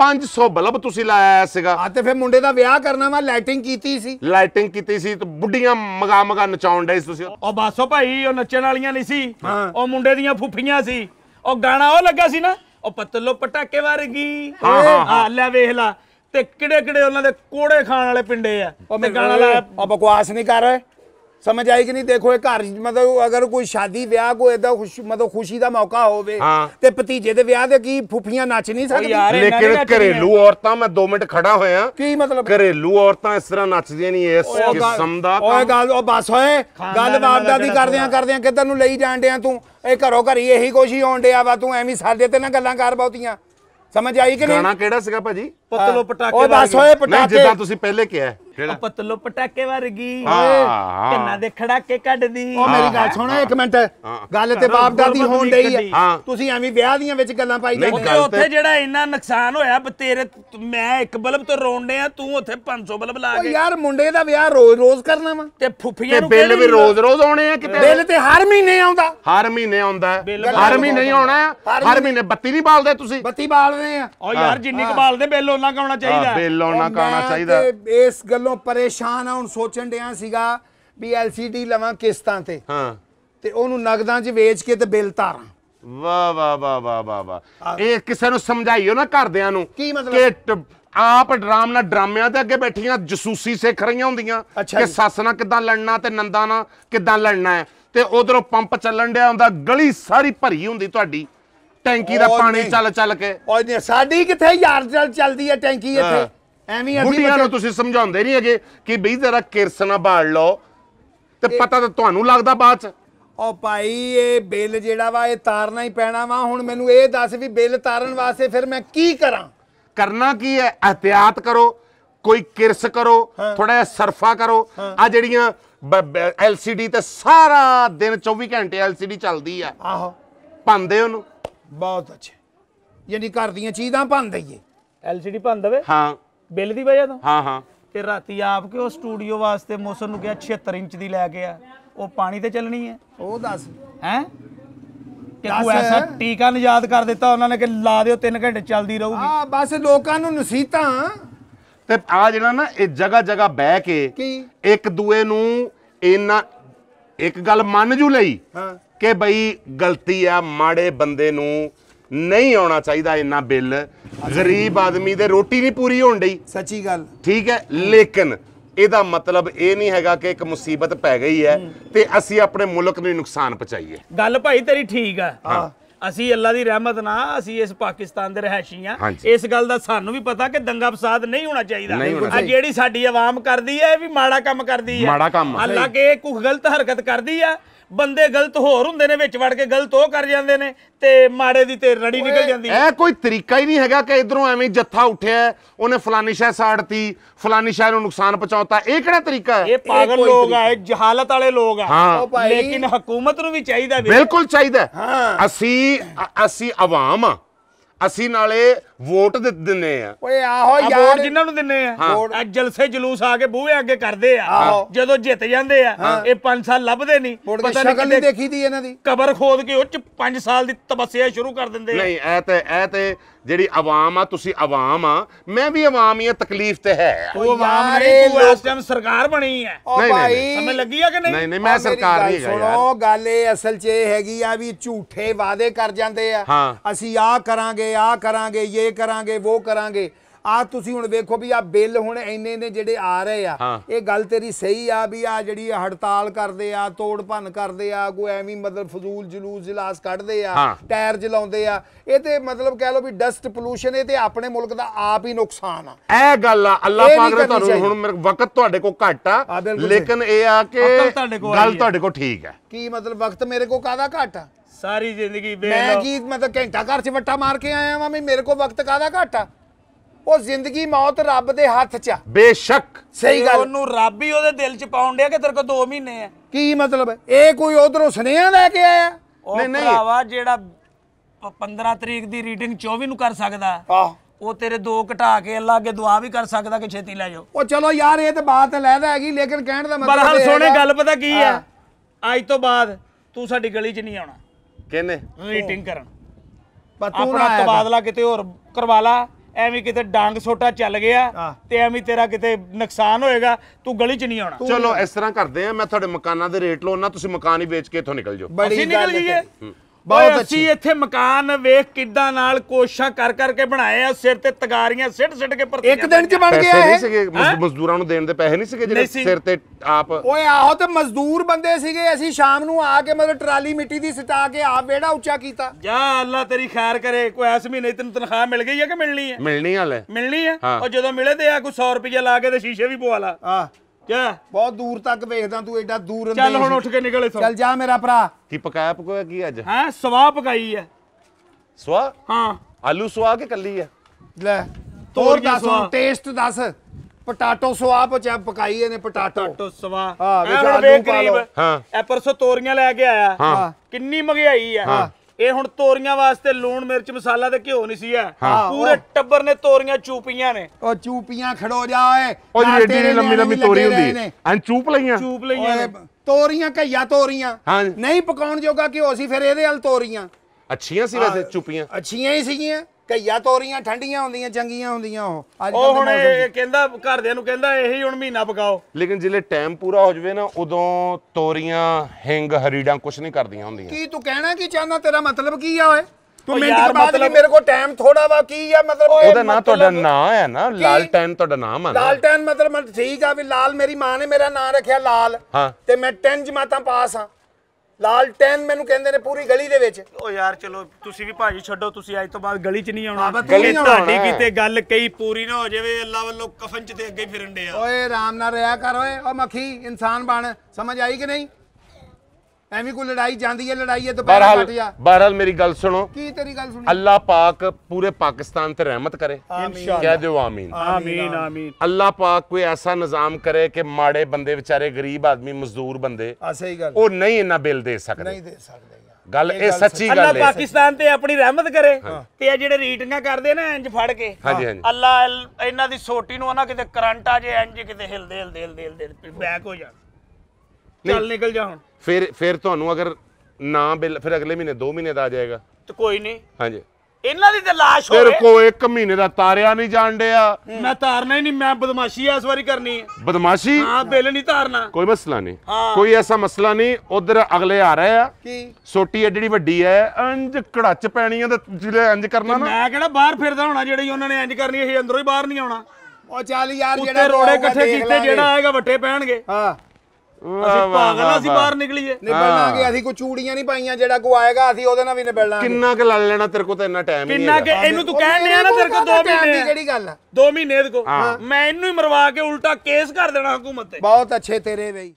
500 ਬਲਬ ਤੁਸੀਂ ਲਾਇਆ ਸੀਗਾ ਆ ਤੇ ਫਿਰ ਮੁੰਡੇ ਦਾ ਵਿਆਹ ਕਰਨਾ ਵਾ ਲਾਈਟਿੰਗ ਕੀਤੀ ਸੀ ਲਾਈਟਿੰਗ ਕੀਤੀ ਸੀ ਤੇ ਬੁੱਢੀਆਂ ਮਗਾ ਮਗਾ ਨਚਾਉਣ ਡਏ ਤੁਸੀਂ ਉਹ ਬਾਸੋ ਭਾਈ ਉਹ ਨੱਚਣ ਵਾਲੀਆਂ ਨਹੀਂ ਸੀ ਉਹ ਮੁੰਡੇ ਦੀਆਂ ਫੁੱਫੀਆਂ ਸੀ ਉਹ ਗਾਣਾ ਉਹ ਲੱਗਾ ਸੀ ਨਾ ਉਹ ਪਤਲੋ ਪਟਾਕੇ ਵਰਗੀ ਹਾਂ ਲੈ ਵੇਖ ਲਾ ਤੇ ਕਿਹੜੇ ਕਿਹੜੇ ਉਹਨਾਂ ਦੇ ਕੋੜੇ ਖਾਣ ਵਾਲੇ ਪਿੰਡੇ ਆ ਉਹ ਗਾਣਾ ਲਾਇਆ ਉਹ ਬਕਵਾਸ ਨਹੀਂ ਕਰ ਸਮਝ ਆਈ ਕਿ ਨਹੀਂ ਦੇਖੋ ਇਹ ਘਰ ਮਤਲਬ ਅਗਰ ਕੋਈ ਸ਼ਾਦੀ ਵਿਆਹ ਕੋ ਇਦਾਂ ਖੁਸ਼ ਮਤਲਬ ਖੁਸ਼ੀ ਦਾ ਮੌਕਾ ਹੋਵੇ ਤੇ ਭਤੀਜੇ ਦੇ ਵਿਆਹ ਦੇ ਕੀ ਫੁੱਫੀਆਂ ਨੱਚ ਨਹੀਂ ਸਕਦੀਆਂ ਲੇਕਿਨ ਘਰੇਲੂ ਔਰਤਾਂ ਮੈਂ 2 ਮਿੰਟ ਖੜਾ ਹੋਇਆ ਕੀ ਮਤਲਬ ਘਰੇਲੂ ਔਰਤਾਂ ਇਸ ਤਰ੍ਹਾਂ ਨੱਚਦੀਆਂ ਨਹੀਂ ਇਸ ਕਿਸਮ ਦਾ ਓਏ ਗੱਲ ਉਹ ਬਸ ਓਏ ਗੱਲ ਵਾਪਦਾ ਦੀ ਕਰਦਿਆਂ ਕਰਦਿਆਂ ਕਿੱਧਰ ਨੂੰ ਲਈ ਜਾਣ ਡਿਆ ਤੂੰ ਇਹ ਘਰ ਘਰੀ ਇਹੀ ਕੁਛ ਹੀ ਹੋਣ ਡਿਆ ਵਾ ਤੂੰ ਐਵੇਂ ਸਾਡੇ ਤੇ ਨਾ ਗੱਲਾਂ ਕਰ ਬਹੁਤੀਆਂ ਸਮਝ ਆਈ ਕਿ ਨਹੀਂ ਗਾਣਾ ਕਿਹੜਾ ਸੀਗਾ ਭਾਜੀ ਪੁੱਤ ਲੋ ਪਟਾਕੇ ਉਹ ਬਸ ਓਏ ਪਟਾਕੇ ਜਿੱਦਾਂ ਤੁਸੀਂ ਪਹਿਲੇ ਕਿਹਾ ਪਤਲੋ ਪਟਾਕੇ ਵਰਗੀ ਕੰਨਾਂ ਦੇ ਖੜਾਕੇ ਕੱਢਦੀ ਉਹ ਮੇਰੀ ਗੱਲ ਸੁਣ ਇੱਕ ਮਿੰਟ ਗੱਲ ਤੇ ਬਾਪ ਦਾਦੀ ਹੋਣ ਡਈ ਹੈ ਤੁਸੀਂ ਐਵੇਂ ਵਿਆਹ ਦੀਆਂ ਵਿੱਚ ਗੱਲਾਂ ਪਾਈ ਜਾਂਦੇ ਉੱਥੇ ਜਿਹੜਾ ਇੰਨਾ ਨੁਕਸਾਨ ਹੋਇਆ ਤੇਰੇ ਮੈਂ ਇੱਕ ਬਲਬ ਤੋਂ ਰੋਣ ਆ ਤੂੰ ਉੱਥੇ 500 ਬਲਬ ਲਾ ਕੇ ਯਾਰ ਮੁੰਡੇ ਦਾ ਵਿਆਹ ਰੋਜ਼ ਰੋਜ਼ ਕਰਨਾ ਵਾ ਤੇ ਫੁੱਫੀਆਂ ਨੂੰ ਬਿੱਲ ਵੀ ਰੋਜ਼ ਰੋਜ਼ ਆਉਣੇ ਆ ਕਿਤੇ ਬਿੱਲ ਤੇ ਹਰ ਮਹੀਨੇ ਆਉਂਦਾ ਹਰ ਮਹੀਨੇ ਆਉਂਦਾ ਹਰ ਮਹੀਨੇ ਨਹੀਂ ਆਉਣਾ ਹਰ ਮਹੀਨੇ ਬੱਤੀ ਨਹੀਂ ਬਾਲਦੇ ਤੁਸੀਂ ਬੱਤੀ ਬਾਲਦੇ ਆ ਓ ਯਾਰ ਜਿੰਨੀ ਕ ਬਾਲਦੇ ਬਿੱਲ ਉਹਨਾਂ ਕਾਉਣਾ ਚਾਹੀਦਾ ਬਿੱਲ ਉਹਨਾਂ ਕਾਉਣਾ ਚਾਹੀਦਾ ਇਸ ਗੱਲ ਗੱਲੋਂ ਪਰੇਸ਼ਾਨ ਆ ਹੁਣ ਸੋਚਣ ਡਿਆ ਸੀਗਾ ਵੀ ਐਲਸੀਡੀ ਲਵਾਂ ਕਿਸ਼ਤਾਂ ਤੇ ਹਾਂ ਤੇ ਉਹਨੂੰ ਨਗਦਾਂ 'ਚ ਵੇਚ ਕੇ ਤੇ ਬਿੱਲ ਤਾਰਾਂ ਵਾ ਵਾ ਵਾ ਵਾ ਵਾ ਵਾ ਇਹ ਕਿਸੇ ਨੂੰ ਸਮਝਾਈਓ ਨਾ ਘਰਦਿਆਂ ਨੂੰ ਕੀ ਮਤਲਬ ਕਿ ਆਪ ਡਰਾਮ ਨਾਲ ਡਰਾਮਿਆਂ ਦੇ ਅੱਗੇ ਬੈਠੀਆਂ ਜਸੂਸੀ ਸਿੱਖ ਰਹੀਆਂ ਹੁੰਦੀਆਂ ਕਿ ਸੱਸ ਨਾਲ ਕਿੱਦਾਂ ਲੜਨਾ ਤੇ ਨੰਦਾ ਨਾਲ ਕਿੱਦਾਂ ਲੜਨਾ ਹੈ ਤੇ ਉਧਰੋਂ ਪੰਪ ਚੱਲਣ ਡਿਆ ਹੁੰਦਾ ਗਲੀ ਸਾਰੀ ਭਰੀ ਹੁੰਦੀ ਤੁਹਾਡੀ ਟੈਂਕੀ ਦਾ ਪਾਣੀ ਚੱਲ ਚੱਲ ਕੇ ਓਏ ਸਾਡੀ ਕਿੱਥੇ ਯਾਰ ਚੱਲਦੀ ਹੈ ਟੈਂਕੀ ਇੱਥੇ ਐਵੇਂ ਅਸੀਂ ਬੁੱਢੀਆਂ ਨੂੰ ਤੁਸੀਂ ਸਮਝਾਉਂਦੇ ਨਹੀਂ ਹੈਗੇ ਕਿ ਬਈ ਜ਼ਰਾ ਕਿਰਸਨਾ ਬਾੜ ਲਓ ਤੇ ਪਤਾ ਤਾਂ ਤੁਹਾਨੂੰ ਲੱਗਦਾ ਬਾਅਦ ਚ ਉਹ ਭਾਈ ਇਹ ਬਿੱਲ ਜਿਹੜਾ ਵਾ ਇਹ ਤਾਰਨਾ ਹੀ ਪੈਣਾ ਵਾ ਹੁਣ ਮੈਨੂੰ ਇਹ ਦੱਸ ਵੀ ਬਿੱਲ ਤਾਰਨ ਵਾਸਤੇ ਫਿਰ ਮੈਂ ਕੀ ਕਰਾਂ ਕਰਨਾ ਕੀ ਹੈ ਇhtiyat ਕਰੋ ਕੋਈ ਕਿਰਸ ਕਰੋ ਥੋੜਾ ਜਿਹਾ ਸਰਫਾ ਕਰੋ ਆ ਜਿਹੜੀਆਂ ਐਲਸੀਡੀ ਤੇ ਸਾਰਾ ਦਿਨ 24 ਘੰਟੇ ਐਲਸੀਡੀ ਚੱਲਦੀ ਆ ਆਹੋ ਭੰਦੇ ਉਹਨੂੰ ਬਹੁਤ ਅੱਛੇ ਯਾਨੀ ਘਰ ਦੀਆਂ ਚੀਜ਼ਾਂ ਭੰਨ ਦਈਏ ਐਲਸੀਡੀ ਭੰਨ ਦਵੇ ਹਾਂ ਬਿੱਲ ਦੀ ਵਜ੍ਹਾ ਤੋਂ ਹਾਂ ਹਾਂ ਤੇ ਰਾਤੀ ਆਪ ਕੇ ਉਹ ਸਟੂਡੀਓ ਵਾਸਤੇ ਮੌਸਮ ਨੂੰ ਕਿਹਾ 76 ਇੰਚ ਦੀ ਲੈ ਕੇ ਆ ਉਹ ਪਾਣੀ ਤੇ ਚੱਲਣੀ ਹੈ ਉਹ ਦੱਸ ਹੈ ਕਿ ਤੂੰ ਐਸਾ ਟੀਕਾ ਨਜਾਦ ਕਰ ਦਿੱਤਾ ਉਹਨਾਂ ਨੇ ਕਿ ਲਾ ਦਿਓ 3 ਘੰਟੇ ਚੱਲਦੀ ਰਹੂਗੀ ਆ ਬਸ ਲੋਕਾਂ ਨੂੰ ਨਸੀਤਾਂ ਤੇ ਆ ਜਿਹੜਾ ਨਾ ਇਹ ਜਗਾ ਜਗਾ ਬਹਿ ਕੇ ਇੱਕ ਦੂਏ ਨੂੰ ਇਹਨਾਂ ਇੱਕ ਗੱਲ ਮੰਨ ਜੂ ਲਈ ਹਾਂ ਕਿ ਬਈ ਗਲਤੀ ਆ ਮਾੜੇ ਬੰਦੇ ਨੂੰ ਨਹੀਂ ਆਉਣਾ ਚਾਹੀਦਾ ਇੰਨਾ ਬਿੱਲ ਗਰੀਬ ਆਦਮੀ ਦੇ ਰੋਟੀ ਨਹੀਂ ਪੂਰੀ ਹੋਣ ਦੀ ਸੱਚੀ ਗੱਲ ਠੀਕ ਹੈ ਲੇਕਿਨ ਇਹਦਾ ਮਤਲਬ ਇਹ ਨਹੀਂ ਹੈਗਾ ਕਿ ਇੱਕ ਮੁਸੀਬਤ ਪੈ ਗਈ ਹੈ ਤੇ ਅਸੀਂ ਆਪਣੇ ਮੁਲਕ ਨੂੰ ਨੁਕਸਾਨ ਪਹੁੰਚਾਈਏ ਗੱਲ ਭਾਈ ਤੇਰੀ ਠੀਕ ਆ ਅਸੀਂ ਅੱਲਾ ਦੀ ਰਹਿਮਤ ਨਾਲ ਅਸੀਂ ਇਸ ਪਾਕਿਸਤਾਨ ਦੇ ਰਹਿਸ਼ੀ ਆ ਇਸ ਗੱਲ ਦਾ ਸਾਨੂੰ ਵੀ ਪਤਾ ਕਿ ਦੰਗਾ ਫਸਾਦ ਨਹੀਂ ਹੋਣਾ ਚਾਹੀਦਾ ਆ ਜਿਹੜੀ ਸਾਡੀ ਆਵਾਮ ਕਰਦੀ ਹੈ ਇਹ ਵੀ ਮਾੜਾ ਕੰਮ ਕਰਦੀ ਹੈ ਮਾੜਾ ਕੰਮ ਅੱਲਾ ਕੇ ਕੁਝ ਗਲਤ ਹਰਕਤ ਕਰਦੀ ਆ ਬੰਦੇ ਗਲਤ ਹੋਰ ਹੁੰਦੇ ਨੇ ਵਿੱਚ ਵੜ ਕੇ ਗਲਤ ਉਹ ਕਰ ਜਾਂਦੇ ਨੇ ਤੇ ਮਾੜੇ ਦੀ ਤੇ ਰੜੀ ਨਿਕਲ ਜਾਂਦੀ ਹੈ ਕੋਈ ਤਰੀਕਾ ਹੀ ਨਹੀਂ ਹੈਗਾ ਕਿ ਇਧਰੋਂ ਐਵੇਂ ਜੱਥਾ ਉੱਠਿਆ ਉਹਨੇ ਫਲਾਨੀ ਸ਼ਾਹ ਸਾੜਤੀ ਫਲਾਨੀ ਸ਼ਾਹ ਨੂੰ ਨੁਕਸਾਨ ਪਹੁੰਚਾਉਤਾ ਇਹ ਕਿਹੜਾ ਤਰੀਕਾ ਹੈ ਇਹ ਪਾਗਲ ਲੋਕ ਆ ਇਹ ਜਹਾਲਤ ਵਾਲੇ ਲੋਕ ਆ ਲੇਕਿਨ ਹਕੂਮਤ ਨੂੰ ਵੀ ਚਾਹੀਦਾ ਬਿਲਕੁਲ ਚਾਹੀਦਾ ਹਾਂ ਅਸੀਂ ਅਸੀਂ ਆਵਾਮ ਆ ਅਸੀਂ ਨਾਲੇ ਵੋਟ ਦਿ- ਦਿੰਨੇ ਆ ਓਏ ਆਹੋ ਯਾਰ ਵੋਟ ਯਾਰ ਜਿਨ੍ਹਾਂ ਨੂੰ ਦਿੰਨੇ ਆ ਵੋਟ- ਆ ਜਲਸੇ ਜਲੂਸ ਆ ਕੇ ਬੂਹੇ ਅੱਗੇ ਕਰਦੇ ਆ ਜਦੋਂ ਜਿੱਤ ਜਾਂਦੇ ਆ ਇਹ 5 ਸਾਲ ਲੱਭਦੇ ਨਹੀਂ ਪਤਾ ਨਹੀਂ ਕਿੱਥੇ ਦੇਖੀਦੀ ਇਹਨਾਂ ਦੀ ਕਬਰ ਖੋਦ ਕੇ ਉੱਚ 5 ਸਾਲ ਦੀ ਤਪੱਸਿਆ ਸ਼ੁਰੂ ਕਰ ਦਿੰਦੇ ਨਹੀਂ ਐ ਤੇ ਐ ਤੇ ਜਿਹੜੀ ਆਵਾਮ ਆ ਤੁਸੀਂ ਆਵਾਮ ਆ ਮੈਂ ਵੀ ਆਵਾਮ ਹੀ ਆ ਤਕਲੀਫ ਤੇ ਹੈ ਤੂੰ ਆਵਾਮ ਨਹੀਂ ਤੂੰ ਇਸ ਟਾਈਮ ਸਰਕਾਰ ਬਣੀ ਹੈ ਉਹ ਭਾਈ ਸਮਝ ਲੱਗੀ ਆ ਕਿ ਨਹੀਂ ਨਹੀਂ ਨਹੀਂ ਮੈਂ ਸਰਕਾਰ ਨਹੀਂ ਹੈਗਾ ਯਾਰ ਸੁਣੋ ਗੱਲ ਇਹ ਅਸਲ 'ਚ ਇਹ ਹੈਗੀ ਆ ਵੀ ਝੂਠੇ ਵਾਅਦੇ ਕਰ ਜਾਂਦੇ ਆ ਅਸੀਂ ਆ ਕਰਾਂਗੇ ਆ ਕਰਾਂਗੇ ਇਹ ਕਰਾਂਗੇ ਉਹ ਕਰਾਂਗੇ ਆ ਤੁਸੀਂ ਹੁਣ ਵੇਖੋ ਵੀ ਆ ਬਿੱਲ ਹੁਣ ਇੰਨੇ ਨੇ ਜਿਹੜੇ ਆ ਰਹੇ ਆ ਇਹ ਗੱਲ ਤੇਰੀ ਸਹੀ ਆ ਵੀ ਆ ਜਿਹੜੀ ਹੜਤਾਲ ਕਰਦੇ ਆ ਤੋੜ ਭੰਨ ਕਰਦੇ ਆ ਕੋ ਐਵੇਂ ਮਤਲਬ ਫਜ਼ੂਲ ਜਲੂਸ ਜਲਾਸ ਕੱਢਦੇ ਆ ਟਾਇਰ ਜਲਾਉਂਦੇ ਆ ਇਹ ਤੇ ਮਤਲਬ ਕਹਿ ਲੋ ਵੀ ਡਸਟ ਪੋਲੂਸ਼ਨ ਇਹ ਤੇ ਆਪਣੇ ਮੁਲਕ ਦਾ ਆਪ ਹੀ ਨੁਕਸਾਨ ਆ ਇਹ ਗੱਲ ਆ ਅੱਲਾਹ ਪਾਕ ਨੇ ਤੁਹਾਨੂੰ ਹੁਣ ਮੇਰੇ ਵਕਤ ਤੁਹਾਡੇ ਕੋ ਘੱਟ ਆ ਲੇਕਿਨ ਇਹ ਆ ਕਿ ਗੱਲ ਤੁਹਾਡੇ ਕੋ ਠੀਕ ਆ ਕੀ ਮਤਲਬ ਵਕਤ ਮੇਰੇ ਕੋ ਕਾਦਾ ਘੱਟ ਆ ਸਾਰੀ ਜ਼ਿੰਦਗੀ ਮੈਂ ਕੀ ਮਤਲਬ ਘੰਟਾ ਘਰ ਚ ਵੱਟਾ ਮਾਰ ਕੇ ਆਇਆ ਵਾਂ ਮੈਂ ਮੇਰੇ ਕੋ ਵਕਤ ਕਾਦਾ ਘੱਟ ਆ ਉਹ ਜ਼ਿੰਦਗੀ ਮੌਤ ਰੱਬ ਦੇ ਹੱਥ 'ਚ ਆ ਬੇਸ਼ੱਕ ਸਹੀ ਗੱਲ ਉਹਨੂੰ ਰੱਬ ਹੀ ਉਹਦੇ ਦਿਲ 'ਚ ਪਾਉਣ ਡਿਆ ਕਿ ਤੇਰੇ ਕੋਲ 2 ਮਹੀਨੇ ਆ ਕੀ ਮਤਲਬ ਇਹ ਕੋਈ ਉਧਰੋਂ ਸੁਨੇਹਾ ਲੈ ਕੇ ਆਇਆ ਨਹੀਂ ਨਹੀਂ ਭਰਾਵਾ ਜਿਹੜਾ 15 ਤਰੀਕ ਦੀ ਰੀਡਿੰਗ 24 ਨੂੰ ਕਰ ਸਕਦਾ ਆਹ ਉਹ ਤੇਰੇ ਦੋ ਘਟਾ ਕੇ ਅੱਲਾ ਅੱਗੇ ਦੁਆ ਵੀ ਕਰ ਸਕਦਾ ਕਿ ਛੇਤੀ ਲੈ ਜਾਓ ਉਹ ਚਲੋ ਯਾਰ ਇਹ ਤਾਂ ਬਾਤ ਲੈਦਾ ਹੈਗੀ ਲੇਕਿਨ ਕਹਿਣ ਦਾ ਮਤਲਬ ਬਰਹਾਲ ਸੋਹਣੇ ਗੱਲ ਪਤਾ ਕੀ ਆ ਅੱਜ ਤੋਂ ਬਾਅਦ ਤੂੰ ਸਾਡੀ ਗਲੀ 'ਚ ਨਹੀਂ ਆਉਣਾ ਕਿੰਨੇ ਰੀਟਿੰਗ ਕਰਨ ਪਰ ਤੂੰ ਨਾ ਤਬਾਦਲਾ ਕਿਤੇ ਹੋਰ ਕਰਵਾ ਲਾ ਐਵੇਂ ਕਿਤੇ ਡਾਂਗ ਸੋਟਾ ਚੱਲ ਗਿਆ ਤੇ ਐਵੇਂ ਤੇਰਾ ਕਿਤੇ ਨੁਕਸਾਨ ਹੋਏਗਾ ਤੂੰ ਗਲੀ 'ਚ ਨਹੀਂ ਆਉਣਾ ਚਲੋ ਇਸ ਤਰ੍ਹਾਂ ਕਰਦੇ ਆ ਮੈਂ ਤੁਹਾਡੇ ਮਕਾਨਾਂ ਦੇ ਰੇਟ ਲਾਉਣਾ ਤੁਸੀਂ ਮਕਾਨ ਹੀ ਵੇਚ ਕੇ ਇੱਥੋਂ ਨਿਕਲ ਜਾਓ ਅਸੀਂ ਨਿਕਲ ਜਾਈਏ ਬਹੁਤ ਅੱਛੀ ਇੱਥੇ ਮਕਾਨ ਵੇਖ ਕਿੱਦਾਂ ਨਾਲ ਕੋਸ਼ਾ ਕਰ ਕਰਕੇ ਬਣਾਏ ਆ ਸਿਰ ਤੇ ਤਗਾਰੀਆਂ ਸਿੱਟ ਸਿੱਟ ਕੇ ਪਰਤੀਆਂ ਇੱਕ ਦਿਨ ਚ ਬਣ ਗਿਆ ਇਹ ਨਹੀਂ ਸੀਗੇ ਮਜ਼ਦੂਰਾਂ ਨੂੰ ਦੇਣ ਦੇ ਪੈਸੇ ਨਹੀਂ ਸੀਗੇ ਜਿਹੜੇ ਸਿਰ ਤੇ ਆਪ ਓਏ ਆਹੋ ਤੇ ਮਜ਼ਦੂਰ ਬੰਦੇ ਸੀਗੇ ਅਸੀਂ ਸ਼ਾਮ ਨੂੰ ਆ ਕੇ ਮਤਲਬ ਟਰਾਲੀ ਮਿੱਟੀ ਦੀ ਸਟਾ ਕੇ ਆਪ ਵੇੜਾ ਉੱਚਾ ਕੀਤਾ ਜਾ ਅੱਲਾ ਤੇਰੀ ਖੈਰ ਕਰੇ ਕੋਈ ਇਸ ਮਹੀਨੇ ਤੈਨੂੰ ਤਨਖਾਹ ਮਿਲ ਗਈ ਹੈ ਕਿ ਮਿਲਣੀ ਹੈ ਮਿਲਣੀ ਹਾਲੇ ਮਿਲਣੀ ਹੈ ਔਰ ਜਦੋਂ ਮਿਲੇ ਤੇ ਆ ਕੋਈ 100 ਰੁਪਏ ਲਾ ਕੇ ਤੇ ਸ਼ੀਸ਼ੇ ਵੀ ਪਵਾ ਲਾ ਹਾਂ ਕਿਆ ਬਹੁਤ ਦੂਰ ਤੱਕ ਵੇਖਦਾ ਤੂੰ ਐਡਾ ਦੂਰ ਚੱਲ ਹੁਣ ਉੱਠ ਕੇ ਨਿਕਲ ਇਥੋਂ ਚੱਲ ਜਾ ਮੇਰਾ ਭਰਾ ਕੀ ਪਕਾਇਆ ਪਕਾਇਆ ਕੀ ਅੱਜ ਹੈ ਸਵਾ ਪਕਾਈ ਐ ਸਵਾ ਹਾਂ ਆਲੂ ਸਵਾ ਕੇ ਕੱਲੀ ਐ ਲੈ ਤੋਰ ਦੱਸ ਟੇਸਟ ਦੱਸ ਪਟਾਟੋ ਸਵਾ ਪਚਾ ਪਕਾਈ ਇਹਨੇ ਪਟਾਟੋ ਪਟਾਟੋ ਸਵਾ ਹਾਂ ਵੇਖ ਆਲੂ ਪਾ ਲਓ ਹਾਂ ਇਹ ਪਰਸੋਂ ਤੋਰੀਆਂ ਲੈ ਕੇ ਆਇਆ ਹਾਂ ਕਿੰਨੀ ਮਹਿੰਗਾਈ ਆ ਇਹ ਹੁਣ ਤੋਰੀਆਂ ਵਾਸਤੇ ਲੂਣ ਮਿਰਚ ਮਸਾਲਾ ਤੇ ਘਿਓ ਨਹੀਂ ਸੀ ਆ ਪੂਰੇ ਟੱਬਰ ਨੇ ਤੋਰੀਆਂ ਚੂਪੀਆਂ ਨੇ ਉਹ ਚੂਪੀਆਂ ਖੜੋ ਜਾ ਓਏ ਉਹ ਜਿਹੜੀ ਏਡੀ ਲੰਮੀ ਲੰਮੀ ਤੋਰੀ ਹੁੰਦੀ ਐਂ ਚੂਪ ਲਈਆਂ ਚੂਪ ਲਈਆਂ ਤੋਰੀਆਂ ਘਈਆ ਤੋਰੀਆਂ ਨਹੀਂ ਪਕਾਉਣ ਜੋਗਾ ਘਿਓ ਸੀ ਫਿਰ ਇਹਦੇ ਹਲ ਤੋਰੀਆਂ ਅੱਛੀਆਂ ਸੀ ਵੈਸੇ ਚੂਪੀਆਂ ਅੱਛੀਆਂ ਹੀ ਸੀਗੀਆਂ ਕਈਆ ਤੋਰੀਆਂ ਠੰਡੀਆਂ ਹੁੰਦੀਆਂ ਚੰਗੀਆਂ ਹੁੰਦੀਆਂ ਉਹ ਅੱਜ ਉਹ ਹੁਣ ਇਹ ਕਹਿੰਦਾ ਘਰਦਿਆਂ ਨੂੰ ਕਹਿੰਦਾ ਇਹੀ ਹੁਣ ਮਹੀਨਾ ਪਕਾਓ ਲੇਕਿਨ ਜਿਲੇ ਟਾਈਮ ਪੂਰਾ ਹੋ ਜਵੇ ਨਾ ਉਦੋਂ ਤੋਰੀਆਂ ਹਿੰਗ ਹਰੀੜਾਂ ਕੁਝ ਨਹੀਂ ਕਰਦੀਆਂ ਹੁੰਦੀਆਂ ਕੀ ਤੂੰ ਕਹਿਣਾ ਕੀ ਚਾਹੁੰਦਾ ਤੇਰਾ ਮਤਲਬ ਕੀ ਆ ਓਏ ਤੂੰ ਮਿੰਟ ਬਾਅਦ ਵੀ ਮੇਰੇ ਕੋਲ ਟਾਈਮ ਥੋੜਾ ਵਾ ਕੀ ਆ ਮਤਲਬ ਉਹਦਾ ਨਾਂ ਤੁਹਾਡਾ ਨਾਂ ਹੈ ਨਾ ਲਾਲ ਟੈਨ ਤੁਹਾਡਾ ਨਾਮ ਆ ਲਾਲ ਟੈਨ ਮਤਲਬ ਠੀਕ ਆ ਵੀ ਲਾਲ ਮੇਰੀ ਮਾਂ ਨੇ ਮੇਰਾ ਨਾਂ ਰੱਖਿਆ ਲਾਲ ਤੇ ਮੈਂ 10 ਜਮਾਤਾਂ ਪਾਸ ਆ ਲਾਲ ਟੈਨ ਮੈਨੂੰ ਕਹਿੰਦੇ ਨੇ ਪੂਰੀ ਗਲੀ ਦੇ ਵਿੱਚ ਓ ਯਾਰ ਚਲੋ ਤੁਸੀਂ ਵੀ ਭਾਜੀ ਛੱਡੋ ਤੁਸੀਂ ਅੱਜ ਤੋਂ ਬਾਅਦ ਗਲੀ 'ਚ ਨਹੀਂ ਆਉਣਾ ਗਲੀ ਤੁਹਾਡੀ ਕਿਤੇ ਗੱਲ ਕਈ ਪੂਰੀ ਨਾ ਹੋ ਜਾਵੇ ਅੱਲਾ ਵੱਲੋਂ ਕਫਨ 'ਚ ਤੇ ਅੱਗੇ ਫਿਰਨ ਦੇ ਆ ਓਏ ਆਰਾਮ ਨਾਲ ਰਿਆ ਕਰ ਓਏ ਓ ਮੱਖੀ ਇਨਸਾਨ ਬਣ ਸਮਝ ਆਈ ਕਿ ਨਹੀਂ ਐਵੇਂ ਕੋ ਲੜਾਈ ਜਾਂਦੀ ਹੈ ਲੜਾਈ ਹੈ ਦੁਪਹਿਰ ਕੱਟ ਜਾ ਬਹਰਹਾਲ ਮੇਰੀ ਗੱਲ ਸੁਣੋ ਕੀ ਤੇਰੀ ਗੱਲ ਸੁਣੀ ਅੱਲਾ ਪਾਕ ਪੂਰੇ ਪਾਕਿਸਤਾਨ ਤੇ ਰਹਿਮਤ ਕਰੇ ਇਨਸ਼ਾਅੱਲਾ ਕਹਿ ਦਿਓ ਆਮੀਨ ਆਮੀਨ ਆਮੀਨ ਅੱਲਾ ਪਾਕ ਕੋਈ ਐਸਾ ਨਿਜ਼ਾਮ ਕਰੇ ਕਿ ਮਾੜੇ ਬੰਦੇ ਵਿਚਾਰੇ ਗਰੀਬ ਆਦਮੀ ਮਜ਼ਦੂਰ ਬੰਦੇ ਆ ਸਹੀ ਗੱਲ ਉਹ ਨਹੀਂ ਇੰਨਾ ਬਿੱਲ ਦੇ ਸਕਦੇ ਨਹੀਂ ਦੇ ਸਕਦੇ ਗੱਲ ਇਹ ਸੱਚੀ ਗੱਲ ਹੈ ਅੱਲਾ ਪਾਕਿਸਤਾਨ ਤੇ ਆਪਣੀ ਰਹਿਮਤ ਕਰੇ ਤੇ ਇਹ ਜਿਹੜੇ ਰੀਟਿੰਗਾਂ ਕਰਦੇ ਨੇ ਇੰਜ ਫੜ ਕੇ ਅੱਲਾ ਇਹਨਾਂ ਦੀ ਸੋਟੀ ਨੂੰ ਉਹਨਾਂ ਕਿਤੇ ਕਰੰਟ ਆ ਜੇ ਇੰਜ ਕਿਤੇ ਹਿਲਦੇ ਹਿਲਦੇ ਹਿਲਦੇ ਬੈਕ ਹੋ ਜਾਣ ਚੱਲ ਨਿਕਲ ਜਾ ਹੁਣ ਫਿਰ ਫਿਰ ਤੁਹਾਨੂੰ ਅਗਰ ਨਾ ਬਿੱਲ ਫਿਰ ਅਗਲੇ ਮਹੀਨੇ 2 ਮਹੀਨੇ ਦਾ ਆ ਜਾਏਗਾ ਤੇ ਕੋਈ ਨਹੀਂ ਹਾਂਜੀ ਇਹਨਾਂ ਦੀ ਤੇ ਲਾਸ਼ ਹੋਵੇ ਤੇਰੇ ਕੋ ਇੱਕ ਮਹੀਨੇ ਦਾ ਤਾਰਿਆ ਨਹੀਂ ਜਾਣ ਡਿਆ ਮੈਂ ਤਾਰਨਾ ਹੀ ਨਹੀਂ ਮੈਂ ਬਦਮਾਸ਼ੀ ਇਸ ਵਾਰੀ ਕਰਨੀ ਹੈ ਬਦਮਾਸ਼ੀ ਹਾਂ ਬਿੱਲ ਨਹੀਂ ਤਾਰਨਾ ਕੋਈ ਮਸਲਾ ਨਹੀਂ ਕੋਈ ਐਸਾ ਮਸਲਾ ਨਹੀਂ ਉਧਰ ਅਗਲੇ ਆ ਰਹੇ ਆ ਕੀ ਸੋਟੀ ਐਡੀ ਵੱਡੀ ਐ ਅੰਜ ਕੜੱਚ ਪੈਣੀ ਐ ਤੇ ਜਿਹੜੇ ਅੰਜ ਕਰਨਾ ਨਾ ਮੈਂ ਕਿਹੜਾ ਬਾਹਰ ਫਿਰਦਾ ਹੋਣਾ ਜਿਹੜੀ ਉਹਨਾਂ ਨੇ ਅੰਜ ਕਰਨੀ ਇਹ ਅੰਦਰੋਂ ਹੀ ਬਾਹਰ ਨਹੀਂ ਆਉਣਾ ਉਹ ਚੱਲ ਯਾਰ ਜਿਹੜਾ ਰੋੜੇ ਇਕੱਠੇ ਕੀਤੇ ਜਿਹੜਾ ਆਏਗਾ ਵੱਟੇ ਪੈਣਗੇ ਹਾਂ ਅਸੀਂ ਪਾਗਲ ਅਸੀਂ ਬਾਹਰ ਨਿਕਲੀਏ ਨਿਬਲ ਕਿ ਅਸੀਂ ਕੋਈ ਚੂੜੀਆਂ ਨਹੀਂ ਪਾਈਆਂ ਜਿਹੜਾ ਕੋ ਆਏਗਾ ਅਸੀਂ ਉਹਦੇ ਨਾਲ ਵੀ ਨਿਬਲ ਲਾਂਗੇ ਕਿੰਨਾ ਕੁ ਲੜ ਲੈਣਾ ਤੇਰੇ ਕੋ ਤਾਂ ਇੰਨਾ ਟਾਈਮ ਹੀ ਕਿੰਨਾ ਕਿ ਇਹਨੂੰ ਤੂੰ ਕਹਿਣ ਆ ਨਾ ਤੇਰੇ ਕੋ 2 ਮਹੀਨੇ ਕਿਹੜੀ ਗੱਲ 2 ਮਹੀਨੇ ਦੇ ਕੋ ਮੈਂ ਇਹਨੂੰ ਹੀ ਮਰਵਾ ਕੇ ਉਲਟਾ ਕੇਸ ਕਰ ਦੇਣਾ ਹਕੂਮਤ ਤੇ ਬਹੁਤ ਅੱਛੇ ਤੇਰੇ ਬਈ